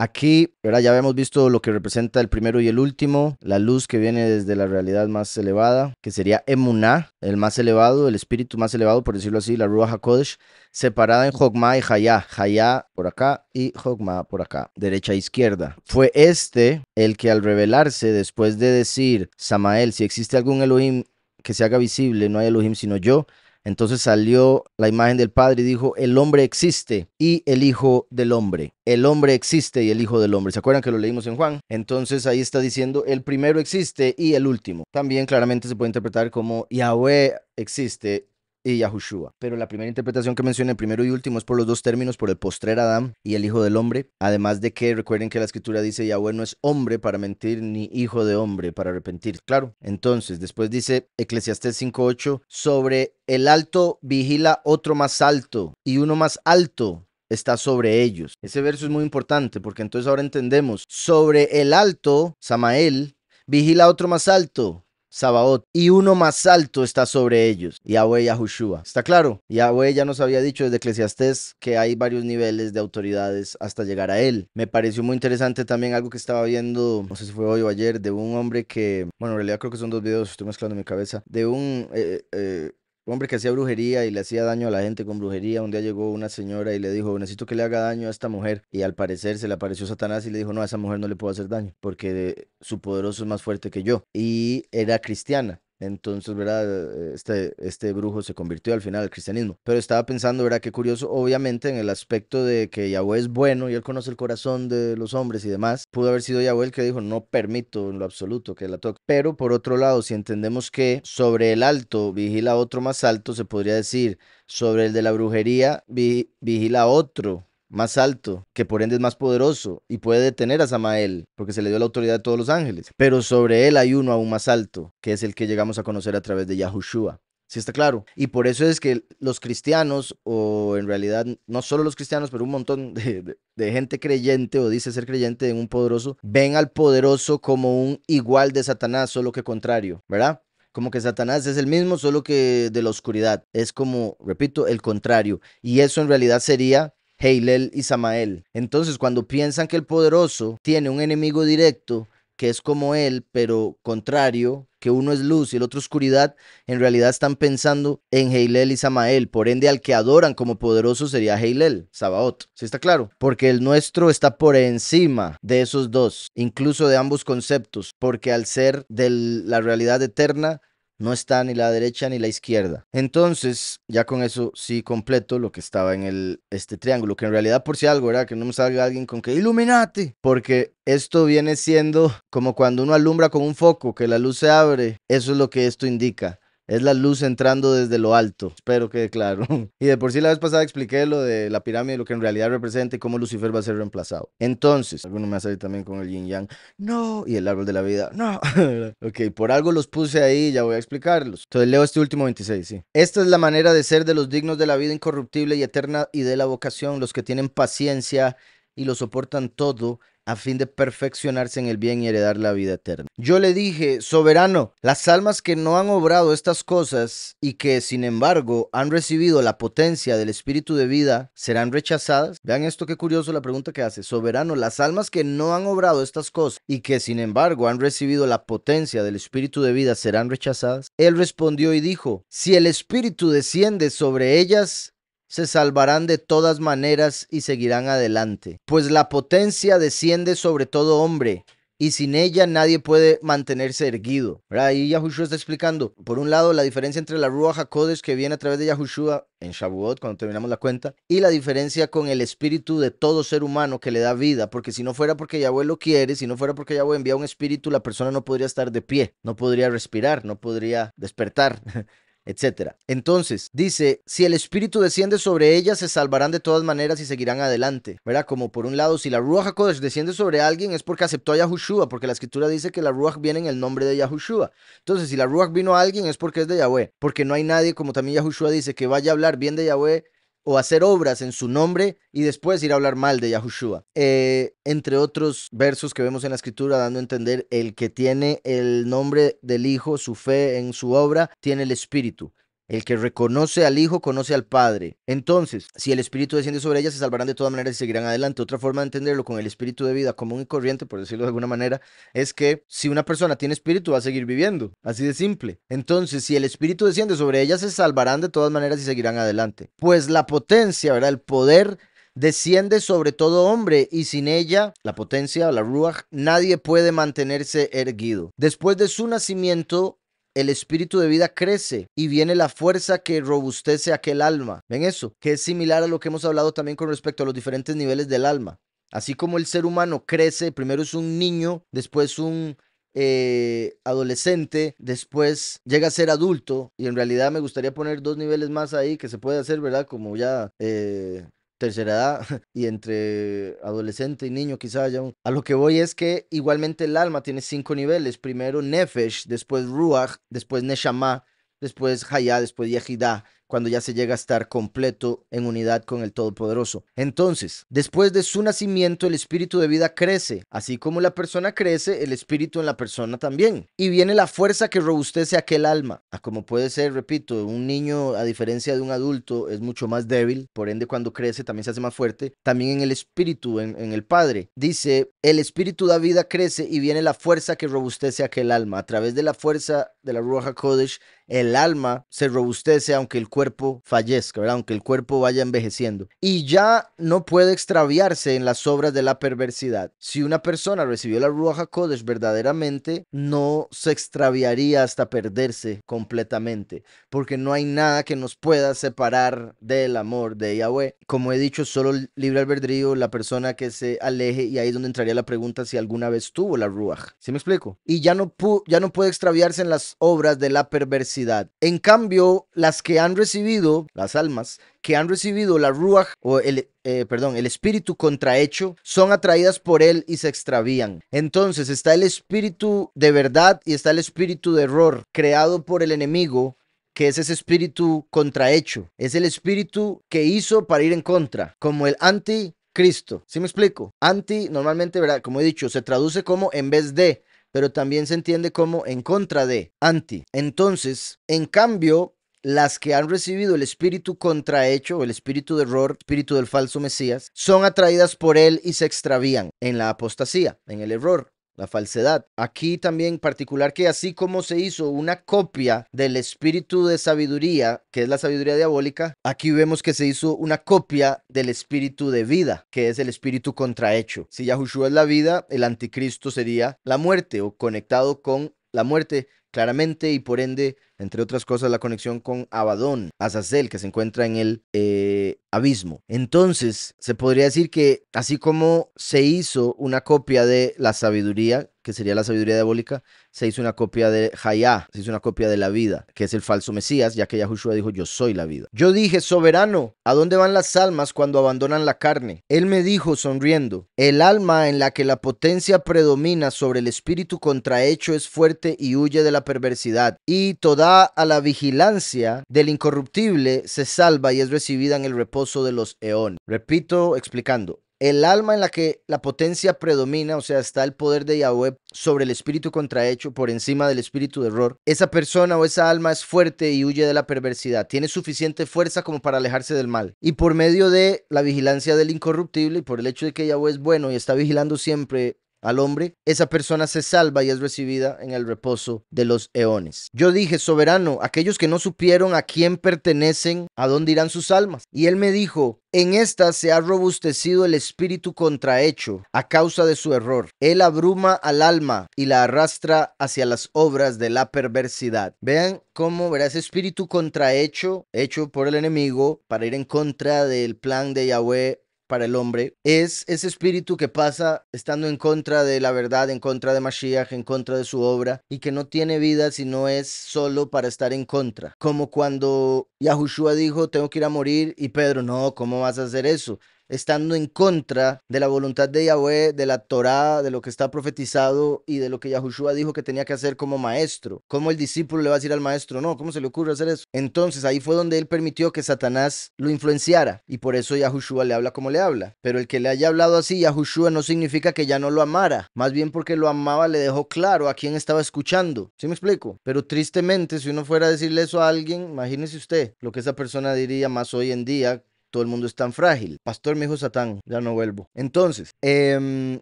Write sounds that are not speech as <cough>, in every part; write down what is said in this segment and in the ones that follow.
Aquí, ya habíamos visto lo que representa el primero y el último, la luz que viene desde la realidad más elevada, que sería Emuná, el más elevado, el espíritu más elevado, por decirlo así, la Ruach HaKodesh, separada en Jogma y Hayá. Hayá por acá y Hokmah por acá, derecha e izquierda. Fue este el que al revelarse, después de decir, Samael, si existe algún Elohim que se haga visible, no hay Elohim sino yo, entonces salió la imagen del Padre y dijo, el hombre existe y el Hijo del Hombre. El hombre existe y el Hijo del Hombre. ¿Se acuerdan que lo leímos en Juan? Entonces ahí está diciendo, el primero existe y el último. También claramente se puede interpretar como Yahweh existe y Yahushua. Pero la primera interpretación que menciona, el primero y último, es por los dos términos, por el postrer Adán y el Hijo del Hombre. Además de que recuerden que la escritura dice, Yahweh no es hombre para mentir, ni hijo de hombre para arrepentir. Claro. Entonces, después dice Eclesiastés 5.8, sobre el alto vigila otro más alto y uno más alto está sobre ellos. Ese verso es muy importante porque entonces ahora entendemos, sobre el alto, Samael, vigila otro más alto Sabaot, y uno más alto está sobre ellos, Yahweh Yahushua. ¿Está claro? Yahweh ya nos había dicho desde Eclesiastés que hay varios niveles de autoridades hasta llegar a él. Me pareció muy interesante también algo que estaba viendo, no sé si fue hoy o ayer, de un hombre que, bueno, en realidad creo que son dos videos, estoy mezclando mi cabeza, de un eh, eh, un hombre que hacía brujería y le hacía daño a la gente con brujería. Un día llegó una señora y le dijo, necesito que le haga daño a esta mujer. Y al parecer se le apareció Satanás y le dijo, no, a esa mujer no le puedo hacer daño porque su poderoso es más fuerte que yo. Y era cristiana. Entonces, ¿verdad? Este, este brujo se convirtió al final al cristianismo. Pero estaba pensando, ¿verdad? Qué curioso, obviamente, en el aspecto de que Yahweh es bueno y él conoce el corazón de los hombres y demás. Pudo haber sido Yahweh el que dijo, no permito en lo absoluto que la toque. Pero por otro lado, si entendemos que sobre el alto vigila otro más alto, se podría decir, sobre el de la brujería vigila otro más alto, que por ende es más poderoso y puede detener a Samael, porque se le dio la autoridad de todos los ángeles. Pero sobre él hay uno aún más alto, que es el que llegamos a conocer a través de Yahushua. Sí está claro. Y por eso es que los cristianos, o en realidad no solo los cristianos, pero un montón de, gente creyente o dice ser creyente en un poderoso, ven al poderoso como un igual de Satanás, solo que contrario, ¿verdad? Como que Satanás es el mismo, solo que de la oscuridad. Es como, repito, el contrario. Y eso en realidad sería Heilel y Samael. Entonces, cuando piensan que el poderoso tiene un enemigo directo, que es como él, pero contrario, que uno es luz y el otro oscuridad, en realidad están pensando en Heilel y Samael. Por ende, al que adoran como poderoso sería Heilel, Sabaoth, ¿Sí está claro? Porque el nuestro está por encima de esos dos, incluso de ambos conceptos, porque al ser de la realidad eterna, no está ni la derecha ni la izquierda. Entonces, ya con eso sí completo lo que estaba en el, este triángulo, que en realidad por si algo era que no me salga alguien con que iluminate, porque esto viene siendo como cuando uno alumbra con un foco, que la luz se abre, eso es lo que esto indica. Es la luz entrando desde lo alto, espero quede claro. <laughs> Y de por sí la vez pasada expliqué lo de la pirámide, lo que en realidad representa y cómo Lucifer va a ser reemplazado. Entonces, alguno me hace también con el yin yang, no, y el árbol de la vida, no. <laughs> ok, por algo los puse ahí, ya voy a explicarlos. Entonces leo este último 26, sí. Esta es la manera de ser de los dignos de la vida incorruptible y eterna y de la vocación, los que tienen paciencia y lo soportan todo a fin de perfeccionarse en el bien y heredar la vida eterna. Yo le dije, soberano, las almas que no han obrado estas cosas y que sin embargo han recibido la potencia del espíritu de vida, serán rechazadas. Vean esto qué curioso la pregunta que hace. Soberano, las almas que no han obrado estas cosas y que sin embargo han recibido la potencia del espíritu de vida, serán rechazadas. Él respondió y dijo, si el espíritu desciende sobre ellas, se salvarán de todas maneras y seguirán adelante. Pues la potencia desciende sobre todo hombre, y sin ella nadie puede mantenerse erguido. Ahí Yahushua está explicando, por un lado, la diferencia entre la Ruach HaKodesh que viene a través de Yahushua en Shavuot, cuando terminamos la cuenta, y la diferencia con el espíritu de todo ser humano que le da vida, porque si no fuera porque Yahweh lo quiere, si no fuera porque Yahweh envía un espíritu, la persona no podría estar de pie, no podría respirar, no podría despertar. <laughs> etcétera, Entonces, dice, si el Espíritu desciende sobre ellas, se salvarán de todas maneras y seguirán adelante. ¿Verdad? Como por un lado, si la Ruach desciende sobre alguien es porque aceptó a Yahushua, porque la escritura dice que la Ruach viene en el nombre de Yahushua. Entonces, si la Ruach vino a alguien es porque es de Yahweh, porque no hay nadie, como también Yahushua dice, que vaya a hablar bien de Yahweh o hacer obras en su nombre y después ir a hablar mal de Yahushua. Eh, entre otros versos que vemos en la escritura dando a entender el que tiene el nombre del Hijo, su fe en su obra, tiene el Espíritu. El que reconoce al Hijo conoce al Padre. Entonces, si el Espíritu desciende sobre ella se salvarán de todas maneras y seguirán adelante. Otra forma de entenderlo con el Espíritu de vida común y corriente, por decirlo de alguna manera, es que si una persona tiene Espíritu, va a seguir viviendo. Así de simple. Entonces, si el Espíritu desciende sobre ella se salvarán de todas maneras y seguirán adelante. Pues la potencia, ¿verdad? El poder desciende sobre todo hombre y sin ella, la potencia, la ruach, nadie puede mantenerse erguido. Después de su nacimiento, el espíritu de vida crece y viene la fuerza que robustece aquel alma. ¿Ven eso? Que es similar a lo que hemos hablado también con respecto a los diferentes niveles del alma. Así como el ser humano crece, primero es un niño, después un eh, adolescente, después llega a ser adulto, y en realidad me gustaría poner dos niveles más ahí que se puede hacer, ¿verdad? Como ya eh, tercera edad <laughs> y entre adolescente y niño quizá ya. A lo que voy es que igualmente el alma tiene cinco niveles. Primero Nefesh, después Ruach, después Neshama, después Hayah, después Yehidah cuando ya se llega a estar completo en unidad con el Todopoderoso. Entonces, después de su nacimiento, el espíritu de vida crece. Así como la persona crece, el espíritu en la persona también. Y viene la fuerza que robustece aquel alma. Ah, como puede ser, repito, un niño, a diferencia de un adulto, es mucho más débil. Por ende, cuando crece, también se hace más fuerte. También en el espíritu, en, el Padre. Dice, el espíritu de vida crece y viene la fuerza que robustece aquel alma. A través de la fuerza de la Ruaja Kodesh, el alma se robustece aunque el cuerpo cuerpo fallezca, aunque el cuerpo vaya envejeciendo. Y ya no puede extraviarse en las obras de la perversidad. Si una persona recibió la Ruach Kodesh verdaderamente, no se extraviaría hasta perderse completamente, porque no hay nada que nos pueda separar del amor de Yahweh. Como he dicho, solo libre albedrío la persona que se aleje y ahí es donde entraría la pregunta si alguna vez tuvo la Ruach. si me explico? Y ya no, ya no puede extraviarse en las obras de la perversidad. En cambio, las que han recibido, las almas que han recibido la ruaj o el, eh, perdón, el espíritu contrahecho, son atraídas por él y se extravían. Entonces está el espíritu de verdad y está el espíritu de error creado por el enemigo que es ese espíritu contrahecho, es el espíritu que hizo para ir en contra, como el anticristo. si me explico? Anti, normalmente, Como he dicho, se traduce como en vez de, pero también se entiende como en contra de, anti. Entonces, en cambio, las que han recibido el espíritu contrahecho, el espíritu de error, espíritu del falso Mesías, son atraídas por él y se extravían en la apostasía, en el error la falsedad. Aquí también particular que así como se hizo una copia del espíritu de sabiduría, que es la sabiduría diabólica, aquí vemos que se hizo una copia del espíritu de vida, que es el espíritu contrahecho. Si Yahushua es la vida, el anticristo sería la muerte o conectado con la muerte claramente y por ende, entre otras cosas, la conexión con Abadón, Azazel, que se encuentra en el eh, abismo. Entonces, se podría decir que así como se hizo una copia de la sabiduría, que sería la sabiduría diabólica, se hizo una copia de Hayá, se hizo una copia de la vida, que es el falso Mesías, ya que Yahushua dijo, yo soy la vida. Yo dije, soberano, ¿a dónde van las almas cuando abandonan la carne? Él me dijo, sonriendo, el alma en la que la potencia predomina sobre el espíritu contrahecho es fuerte y huye de la perversidad, y toda a la vigilancia del incorruptible se salva y es recibida en el reposo de los eones. Repito explicando. El alma en la que la potencia predomina, o sea, está el poder de Yahweh sobre el espíritu contrahecho, por encima del espíritu de error, esa persona o esa alma es fuerte y huye de la perversidad, tiene suficiente fuerza como para alejarse del mal. Y por medio de la vigilancia del incorruptible y por el hecho de que Yahweh es bueno y está vigilando siempre al hombre, esa persona se salva y es recibida en el reposo de los eones. Yo dije, soberano, aquellos que no supieron a quién pertenecen, a dónde irán sus almas. Y él me dijo, en esta se ha robustecido el espíritu contrahecho a causa de su error. Él abruma al alma y la arrastra hacia las obras de la perversidad. Vean cómo verá ese espíritu contrahecho, hecho por el enemigo para ir en contra del plan de Yahweh para el hombre es ese espíritu que pasa estando en contra de la verdad, en contra de Mashiach, en contra de su obra y que no tiene vida si no es solo para estar en contra. Como cuando Yahushua dijo, tengo que ir a morir y Pedro, no, ¿cómo vas a hacer eso? estando en contra de la voluntad de Yahweh, de la Torá, de lo que está profetizado y de lo que Yahushua dijo que tenía que hacer como maestro. ¿Cómo el discípulo le va a decir al maestro, no, cómo se le ocurre hacer eso? Entonces ahí fue donde él permitió que Satanás lo influenciara y por eso Yahushua le habla como le habla. Pero el que le haya hablado así, Yahushua no significa que ya no lo amara, más bien porque lo amaba le dejó claro a quién estaba escuchando. ¿Sí me explico? Pero tristemente, si uno fuera a decirle eso a alguien, imagínese usted lo que esa persona diría más hoy en día todo el mundo es tan frágil. Pastor me dijo Satán, ya no vuelvo. Entonces, em,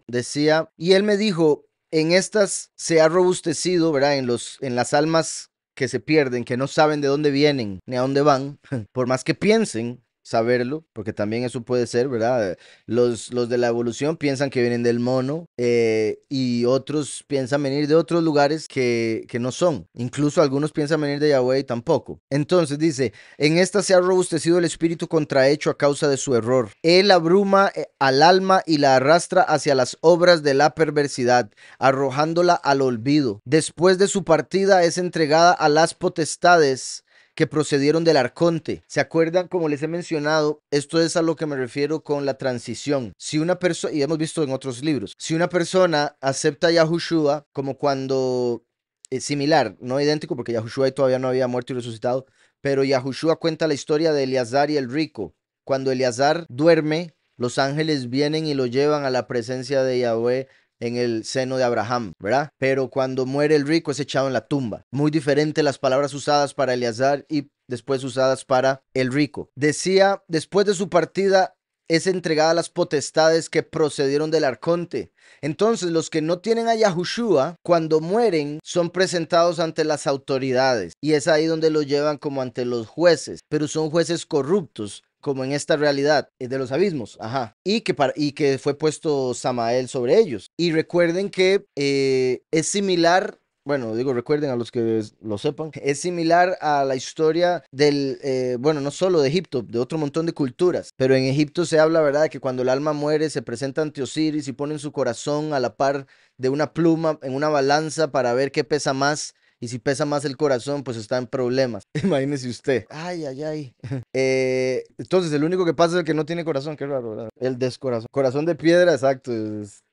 decía, y él me dijo, en estas se ha robustecido, ¿verdad? En, los, en las almas que se pierden, que no saben de dónde vienen ni a dónde van, <laughs> por más que piensen saberlo, porque también eso puede ser, ¿verdad? Los, los de la evolución piensan que vienen del mono eh, y otros piensan venir de otros lugares que, que no son. Incluso algunos piensan venir de Yahweh tampoco. Entonces dice, en esta se ha robustecido el espíritu contrahecho a causa de su error. Él abruma eh, al alma y la arrastra hacia las obras de la perversidad, arrojándola al olvido. Después de su partida es entregada a las potestades que procedieron del arconte. ¿Se acuerdan? Como les he mencionado, esto es a lo que me refiero con la transición. Si una persona, y hemos visto en otros libros, si una persona acepta a Yahushua, como cuando es eh, similar, no idéntico, porque Yahushua todavía no había muerto y resucitado, pero Yahushua cuenta la historia de Eleazar y el rico. Cuando Eleazar duerme, los ángeles vienen y lo llevan a la presencia de Yahweh en el seno de Abraham, ¿verdad? Pero cuando muere el rico es echado en la tumba. Muy diferente las palabras usadas para Eleazar y después usadas para el rico. Decía, después de su partida es entregada a las potestades que procedieron del arconte. Entonces los que no tienen a Yahushua, cuando mueren, son presentados ante las autoridades. Y es ahí donde lo llevan como ante los jueces. Pero son jueces corruptos como en esta realidad eh, de los abismos, ajá, y que, y que fue puesto Samael sobre ellos. Y recuerden que eh, es similar bueno, digo, recuerden a los que lo sepan, es similar a la historia del, eh, bueno, no solo de Egipto, de otro montón de culturas, pero en Egipto se habla, ¿verdad?, de que cuando el alma muere se presenta ante Osiris y ponen su corazón a la par de una pluma en una balanza para ver qué pesa más y si pesa más el corazón, pues está en problemas. <laughs> Imagínese usted. Ay, ay, ay. <laughs> Eh, entonces, el único que pasa es el que no tiene corazón. Qué raro, ¿verdad? El descorazón. Corazón de piedra, exacto.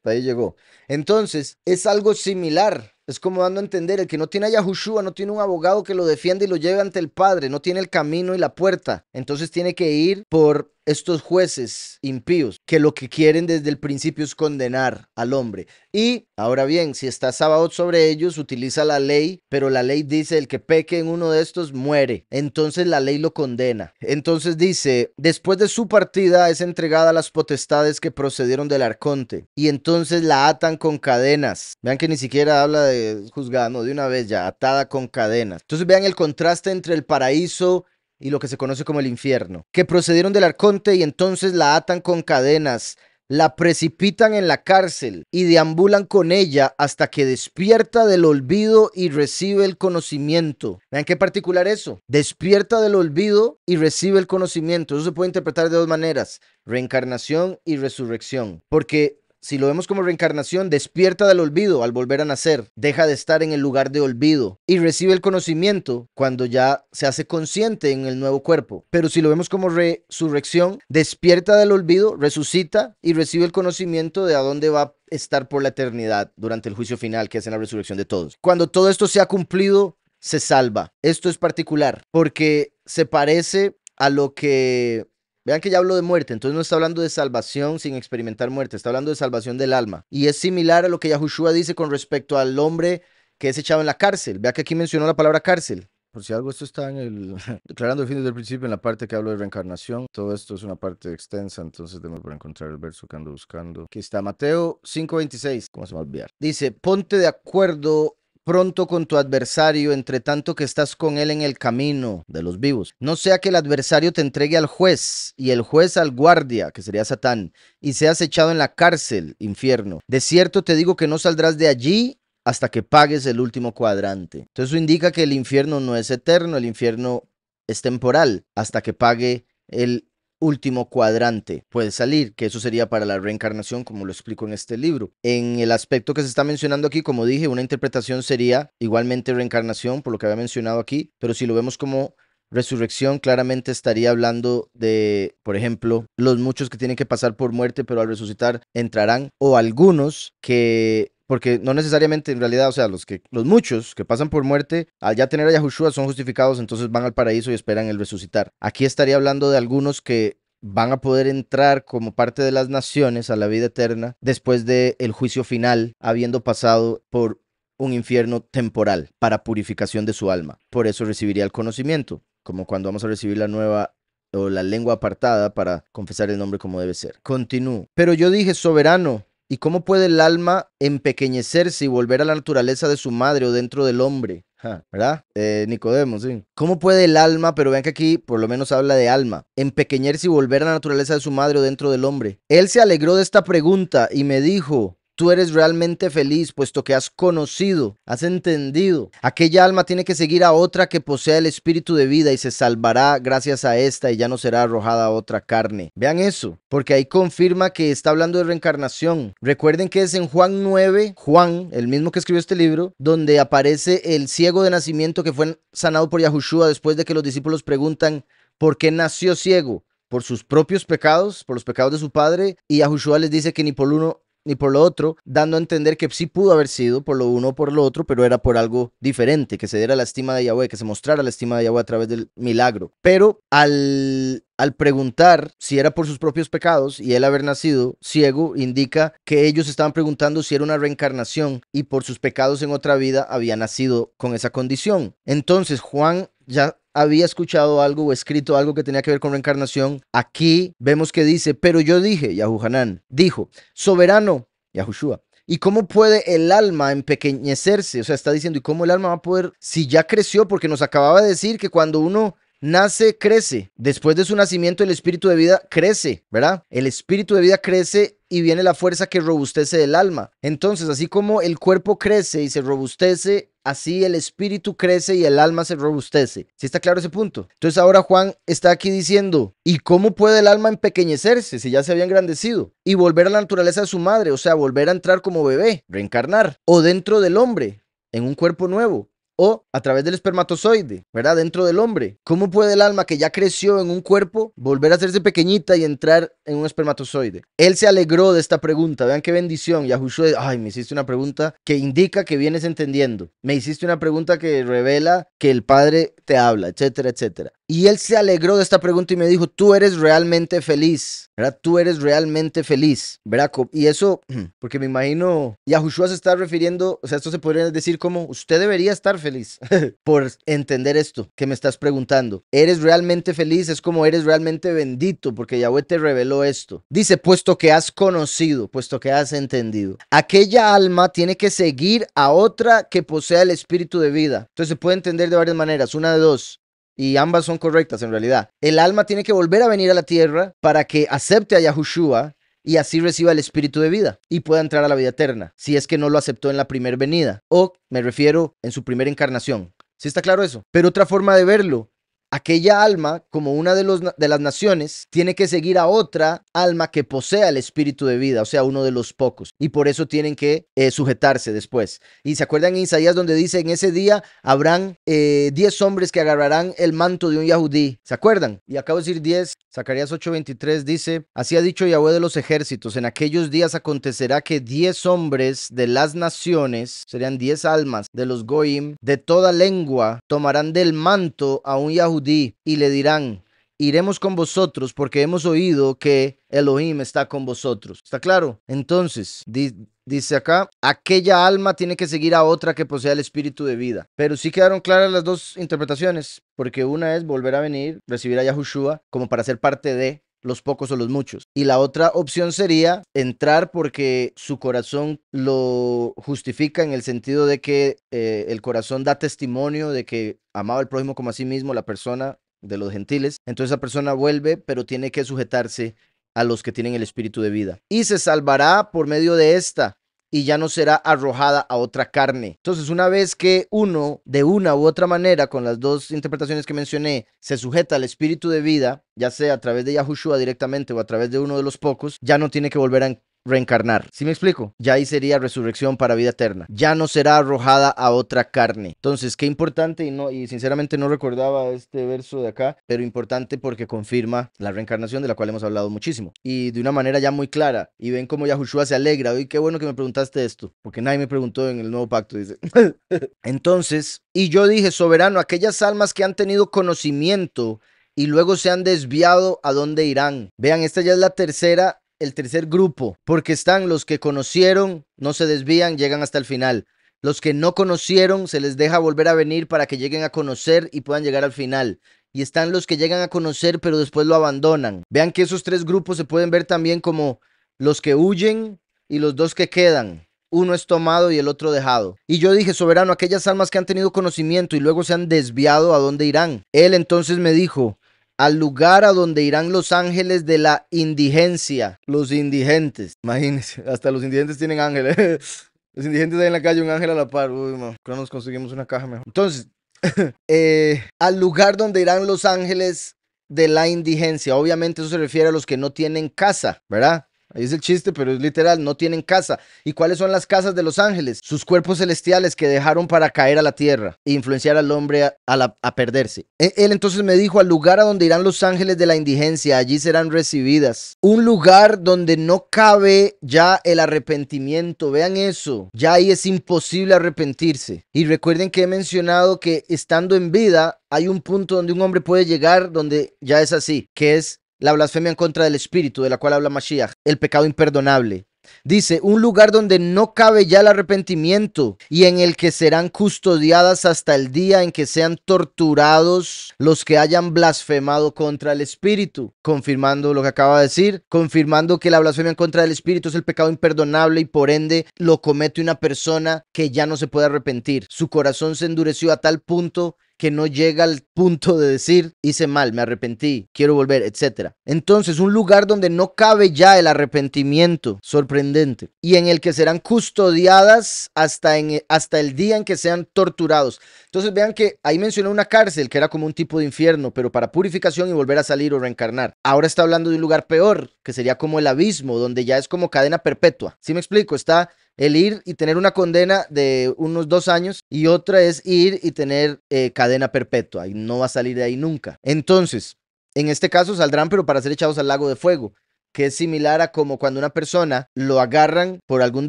ahí llegó. Entonces, es algo similar. Es como dando a entender, el que no tiene a Yahushua no tiene un abogado que lo defienda y lo lleve ante el Padre, no tiene el camino y la puerta. Entonces tiene que ir por estos jueces impíos que lo que quieren desde el principio es condenar al hombre. Y ahora bien, si está Sabaoth sobre ellos, utiliza la ley, pero la ley dice el que peque en uno de estos muere. Entonces la ley lo condena. Entonces dice, después de su partida es entregada a las potestades que procedieron del arconte y entonces la atan con cadenas. Vean que ni siquiera habla de juzgada, no, de una vez ya, atada con cadenas. Entonces vean el contraste entre el paraíso y lo que se conoce como el infierno, que procedieron del arconte y entonces la atan con cadenas, la precipitan en la cárcel y deambulan con ella hasta que despierta del olvido y recibe el conocimiento. Vean qué particular eso. Despierta del olvido y recibe el conocimiento. Eso se puede interpretar de dos maneras, reencarnación y resurrección. Porque si lo vemos como reencarnación, despierta del olvido al volver a nacer, deja de estar en el lugar de olvido y recibe el conocimiento cuando ya se hace consciente en el nuevo cuerpo. Pero si lo vemos como resurrección, despierta del olvido, resucita y recibe el conocimiento de a dónde va a estar por la eternidad durante el juicio final, que es en la resurrección de todos. Cuando todo esto se ha cumplido, se salva. Esto es particular porque se parece a lo que Vean que ya hablo de muerte, entonces no está hablando de salvación sin experimentar muerte, está hablando de salvación del alma. Y es similar a lo que Yahushua dice con respecto al hombre que es echado en la cárcel. Vea que aquí mencionó la palabra cárcel. Por si algo, esto está en el. <laughs> Declarando el fin desde el principio, en la parte que hablo de reencarnación. Todo esto es una parte extensa, entonces tengo para encontrar el verso que ando buscando. Aquí está Mateo 5.26. ¿Cómo se va a olvidar? Dice: Ponte de acuerdo pronto con tu adversario, entre tanto que estás con él en el camino de los vivos. No sea que el adversario te entregue al juez y el juez al guardia, que sería Satán, y seas echado en la cárcel, infierno. De cierto te digo que no saldrás de allí hasta que pagues el último cuadrante. Entonces eso indica que el infierno no es eterno, el infierno es temporal, hasta que pague el último cuadrante puede salir, que eso sería para la reencarnación, como lo explico en este libro. En el aspecto que se está mencionando aquí, como dije, una interpretación sería igualmente reencarnación, por lo que había mencionado aquí, pero si lo vemos como resurrección, claramente estaría hablando de, por ejemplo, los muchos que tienen que pasar por muerte, pero al resucitar entrarán, o algunos que porque no necesariamente en realidad, o sea, los que los muchos que pasan por muerte, al ya tener a Yahushua son justificados, entonces van al paraíso y esperan el resucitar. Aquí estaría hablando de algunos que van a poder entrar como parte de las naciones a la vida eterna después del el juicio final, habiendo pasado por un infierno temporal para purificación de su alma. Por eso recibiría el conocimiento, como cuando vamos a recibir la nueva o la lengua apartada para confesar el nombre como debe ser. Continúo. Pero yo dije, soberano, ¿Y cómo puede el alma empequeñecerse y volver a la naturaleza de su madre o dentro del hombre? ¿Verdad? Eh, Nicodemo, sí. ¿Cómo puede el alma, pero vean que aquí por lo menos habla de alma, empequeñecerse y volver a la naturaleza de su madre o dentro del hombre? Él se alegró de esta pregunta y me dijo, Tú eres realmente feliz puesto que has conocido, has entendido. Aquella alma tiene que seguir a otra que posea el espíritu de vida y se salvará gracias a esta y ya no será arrojada a otra carne. Vean eso, porque ahí confirma que está hablando de reencarnación. Recuerden que es en Juan 9, Juan, el mismo que escribió este libro, donde aparece el ciego de nacimiento que fue sanado por Yahushua después de que los discípulos preguntan, ¿por qué nació ciego? por sus propios pecados, por los pecados de su padre, y Yahushua les dice que ni por uno ni por lo otro, dando a entender que sí pudo haber sido por lo uno o por lo otro, pero era por algo diferente, que se diera la estima de Yahweh, que se mostrara la estima de Yahweh a través del milagro. Pero al, al preguntar si era por sus propios pecados y él haber nacido ciego, indica que ellos estaban preguntando si era una reencarnación y por sus pecados en otra vida había nacido con esa condición. Entonces Juan ya había escuchado algo o escrito algo que tenía que ver con reencarnación. Aquí vemos que dice, pero yo dije, Yahuhanán, dijo, soberano, Yahushua, ¿Y cómo puede el alma empequeñecerse? O sea, está diciendo, ¿y cómo el alma va a poder, si ya creció? Porque nos acababa de decir que cuando uno nace, crece. Después de su nacimiento, el espíritu de vida crece, ¿verdad? El espíritu de vida crece y viene la fuerza que robustece el alma. Entonces, así como el cuerpo crece y se robustece, así el espíritu crece y el alma se robustece. ¿Sí está claro ese punto? Entonces ahora Juan está aquí diciendo, ¿y cómo puede el alma empequeñecerse si ya se había engrandecido? Y volver a la naturaleza de su madre, o sea, volver a entrar como bebé, reencarnar, o dentro del hombre, en un cuerpo nuevo o a través del espermatozoide, ¿verdad? Dentro del hombre. ¿Cómo puede el alma que ya creció en un cuerpo volver a hacerse pequeñita y entrar en un espermatozoide? Él se alegró de esta pregunta. Vean qué bendición. Yahushua, ay, me hiciste una pregunta que indica que vienes entendiendo. Me hiciste una pregunta que revela que el Padre te habla, etcétera, etcétera. Y él se alegró de esta pregunta y me dijo, tú eres realmente feliz, ¿verdad? Tú eres realmente feliz, ¿verdad? Y eso, <clears throat> porque me imagino, Yahushua se está refiriendo, o sea, esto se podría decir como, usted debería estar feliz feliz <laughs> por entender esto que me estás preguntando. ¿Eres realmente feliz? Es como eres realmente bendito porque Yahweh te reveló esto. Dice, puesto que has conocido, puesto que has entendido. Aquella alma tiene que seguir a otra que posea el espíritu de vida. Entonces se puede entender de varias maneras. Una de dos, y ambas son correctas en realidad. El alma tiene que volver a venir a la tierra para que acepte a Yahushua y así reciba el Espíritu de vida y pueda entrar a la vida eterna, si es que no lo aceptó en la primera venida, o me refiero en su primera encarnación. ¿Sí está claro eso? Pero otra forma de verlo Aquella alma, como una de, los, de las naciones, tiene que seguir a otra alma que posea el espíritu de vida, o sea, uno de los pocos. Y por eso tienen que eh, sujetarse después. Y se acuerdan en Isaías donde dice, en ese día habrán 10 eh, diez hombres que agarrarán el manto de un Yahudí. ¿Se acuerdan? Y acabo de decir 10, Zacarías 8:23 dice, así ha dicho Yahweh de los ejércitos, en aquellos días acontecerá que diez hombres de las naciones, serían diez almas de los Goim, de toda lengua, tomarán del manto a un Yahudí y le dirán, iremos con vosotros porque hemos oído que Elohim está con vosotros. ¿Está claro? Entonces, dice acá, aquella alma tiene que seguir a otra que posea el espíritu de vida. Pero sí quedaron claras las dos interpretaciones, porque una es volver a venir, recibir a Yahushua como para ser parte de los pocos o los muchos. Y la otra opción sería entrar porque su corazón lo justifica en el sentido de que eh, el corazón da testimonio de que amaba al prójimo como a sí mismo la persona de los gentiles. Entonces esa persona vuelve, pero tiene que sujetarse a los que tienen el espíritu de vida. Y se salvará por medio de esta, y ya no será arrojada a otra carne. Entonces, una vez que uno, de una u otra manera, con las dos interpretaciones que mencioné, se sujeta al espíritu de vida, ya sea a través de Yahushua directamente o a través de uno de los pocos, ya no tiene que volver a reencarnar. si me explico? Ya ahí sería resurrección para vida eterna. Ya no será arrojada a otra carne. Entonces, qué importante y no y sinceramente no recordaba este verso de acá, pero importante porque confirma la reencarnación de la cual hemos hablado muchísimo y de una manera ya muy clara. Y ven cómo Yahushua se alegra. Oye, qué bueno que me preguntaste esto, porque nadie me preguntó en el nuevo pacto, dice. <laughs> Entonces, y yo dije, soberano, aquellas almas que han tenido conocimiento y luego se han desviado a dónde irán. Vean, esta ya es la tercera el tercer grupo, porque están los que conocieron, no se desvían, llegan hasta el final. Los que no conocieron, se les deja volver a venir para que lleguen a conocer y puedan llegar al final. Y están los que llegan a conocer, pero después lo abandonan. Vean que esos tres grupos se pueden ver también como los que huyen y los dos que quedan uno es tomado y el otro dejado. Y yo dije, soberano, aquellas almas que han tenido conocimiento y luego se han desviado, ¿a dónde irán? Él entonces me dijo, al lugar a donde irán los ángeles de la indigencia, los indigentes. Imagínense, <laughs> hasta los indigentes tienen ángeles. <laughs> Los indigentes hay en la calle un ángel a la par. Uy, no, nos conseguimos una caja mejor. Entonces, <laughs> eh, al lugar donde irán los ángeles de la indigencia. Obviamente eso se refiere a los que no tienen casa, ¿verdad? Ahí es el chiste, pero es literal, no tienen casa. ¿Y cuáles son las casas de los ángeles? Sus cuerpos celestiales que dejaron para caer a la tierra e influenciar al hombre a, perderse. E, él entonces me dijo, al lugar a donde irán los ángeles de la indigencia, allí serán recibidas. Un lugar donde no cabe ya el arrepentimiento. Vean eso, ya ahí es imposible arrepentirse. Y recuerden que he mencionado que estando en vida hay un punto donde un hombre puede llegar donde ya es así, que es la blasfemia en contra del espíritu, de la cual habla Mashiach, el pecado imperdonable. Dice, un lugar donde no cabe ya el arrepentimiento y en el que serán custodiadas hasta el día en que sean torturados los que hayan blasfemado contra el Espíritu. Confirmando lo que acaba de decir, confirmando que la blasfemia en contra del Espíritu es el pecado imperdonable y por ende lo comete una persona que ya no se puede arrepentir. Su corazón se endureció a tal punto que no llega al punto de decir, hice mal, me arrepentí, quiero volver, etc. Entonces, un lugar donde no cabe ya el arrepentimiento, sorprendente, y en el que serán custodiadas hasta, en, hasta el día en que sean torturados. Entonces, vean que ahí mencionó una cárcel que era como un tipo de infierno, pero para purificación y volver a salir o reencarnar. Ahora está hablando de un lugar peor, que sería como el abismo, donde ya es como cadena perpetua. ¿Sí me explico? Está el ir y tener una condena de unos dos años y otra es ir y tener eh, cadena perpetua y no va a salir de ahí nunca. Entonces, en este caso saldrán, pero para ser echados al lago de fuego que es similar a como cuando una persona lo agarran por algún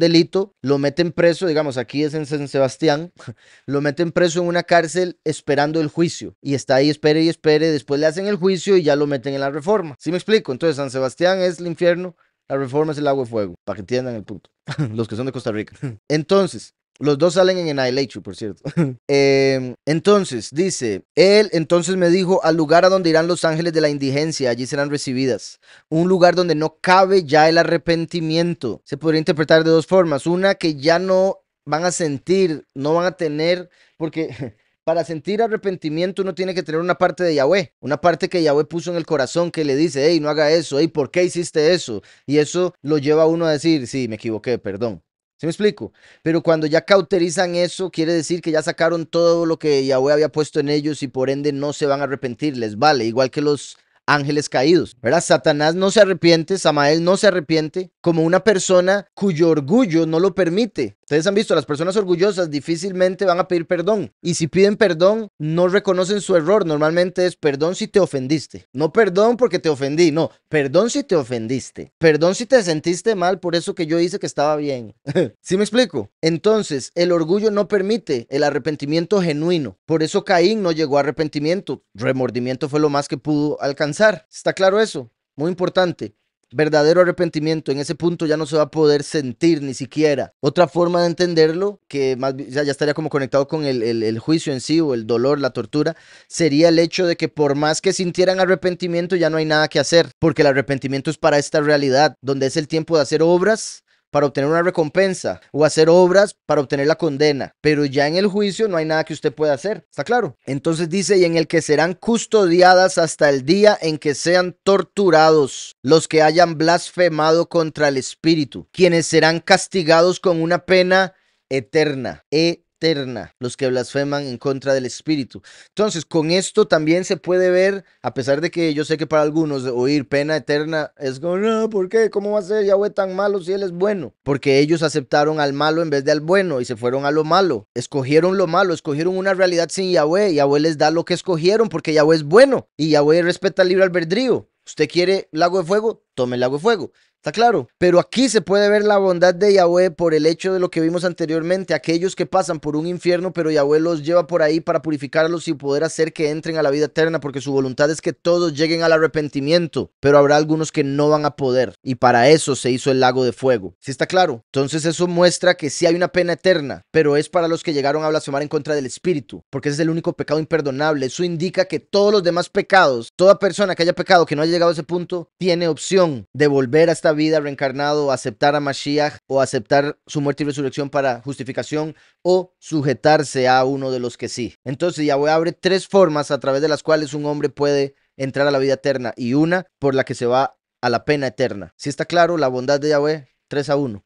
delito, lo meten preso, digamos, aquí es en San Sebastián, <laughs> lo meten preso en una cárcel esperando el juicio y está ahí, espere y espere, después le hacen el juicio y ya lo meten en la reforma. ¿Sí me explico? Entonces San Sebastián es el infierno, la reforma es el agua y fuego, para que entiendan el punto. <laughs> Los que son de Costa Rica. Entonces, los dos salen en Annihilation, por cierto. <laughs> Em, entonces, dice, él entonces me dijo, al lugar a donde irán los ángeles de la indigencia, allí serán recibidas. Un lugar donde no cabe ya el arrepentimiento. Se podría interpretar de dos formas. Una, que ya no van a sentir, no van a tener, porque <laughs> Para sentir arrepentimiento uno tiene que tener una parte de Yahweh, una parte que Yahweh puso en el corazón que le dice, hey, no haga eso, hey, ¿por qué hiciste eso? Y eso lo lleva a uno a decir, sí, me equivoqué, perdón. ¿Se me explico? Pero cuando ya cauterizan eso, quiere decir que ya sacaron todo lo que Yahweh había puesto en ellos y por ende no se van a arrepentir, les vale, igual que los ángeles caídos, ¿verdad? Satanás no se arrepiente, Samael no se arrepiente, como una persona cuyo orgullo no lo permite. Ustedes han visto, las personas orgullosas difícilmente van a pedir perdón. Y si piden perdón, no reconocen su error. Normalmente es perdón si te ofendiste. No perdón porque te ofendí, no. Perdón si te ofendiste. Perdón si te sentiste mal por eso que yo hice que estaba bien. <laughs> ¿Sí me explico? Entonces, el orgullo no permite el arrepentimiento genuino. Por eso Caín no llegó a arrepentimiento. Remordimiento fue lo más que pudo alcanzar. ¿Está claro eso? Muy importante verdadero arrepentimiento en ese punto ya no se va a poder sentir ni siquiera. Otra forma de entenderlo, que más ya, estaría como conectado con el, el, juicio en sí o el dolor, la tortura, sería el hecho de que por más que sintieran arrepentimiento ya no hay nada que hacer, porque el arrepentimiento es para esta realidad, donde es el tiempo de hacer obras para obtener una recompensa o hacer obras para obtener la condena. Pero ya en el juicio no hay nada que usted pueda hacer, ¿está claro? Entonces dice, y en el que serán custodiadas hasta el día en que sean torturados los que hayan blasfemado contra el Espíritu, quienes serán castigados con una pena eterna. E eterna los que blasfeman en contra del Espíritu. Entonces, con esto también se puede ver, a pesar de que yo sé que para algunos oír pena eterna es como, no, ¿por qué? ¿Cómo va a ser Yahweh tan malo si él es bueno? Porque ellos aceptaron al malo en vez de al bueno y se fueron a lo malo. Escogieron lo malo, escogieron una realidad sin Yahweh. Yahweh les da lo que escogieron porque Yahweh es bueno y Yahweh respeta el libre albedrío. Usted quiere lago de fuego, tome el lago de fuego. Está claro. Pero aquí se puede ver la bondad de Yahweh por el hecho de lo que vimos anteriormente. Aquellos que pasan por un infierno, pero Yahweh los lleva por ahí para purificarlos y poder hacer que entren a la vida eterna, porque su voluntad es que todos lleguen al arrepentimiento. Pero habrá algunos que no van a poder. Y para eso se hizo el lago de fuego. si está claro? Entonces eso muestra que sí hay una pena eterna, pero es para los que llegaron a blasfemar en contra del Espíritu, porque ese es el único pecado imperdonable. Eso indica que todos los demás pecados, toda persona que haya pecado que no haya llegado a ese punto, tiene opción de volver a esta vida reencarnado, aceptar a Mashiach o aceptar su muerte y resurrección para justificación o sujetarse a uno de los que sí. Entonces Yahweh abre tres formas a través de las cuales un hombre puede entrar a la vida eterna y una por la que se va a la pena eterna. Si está claro, la bondad de Yahweh, tres a uno.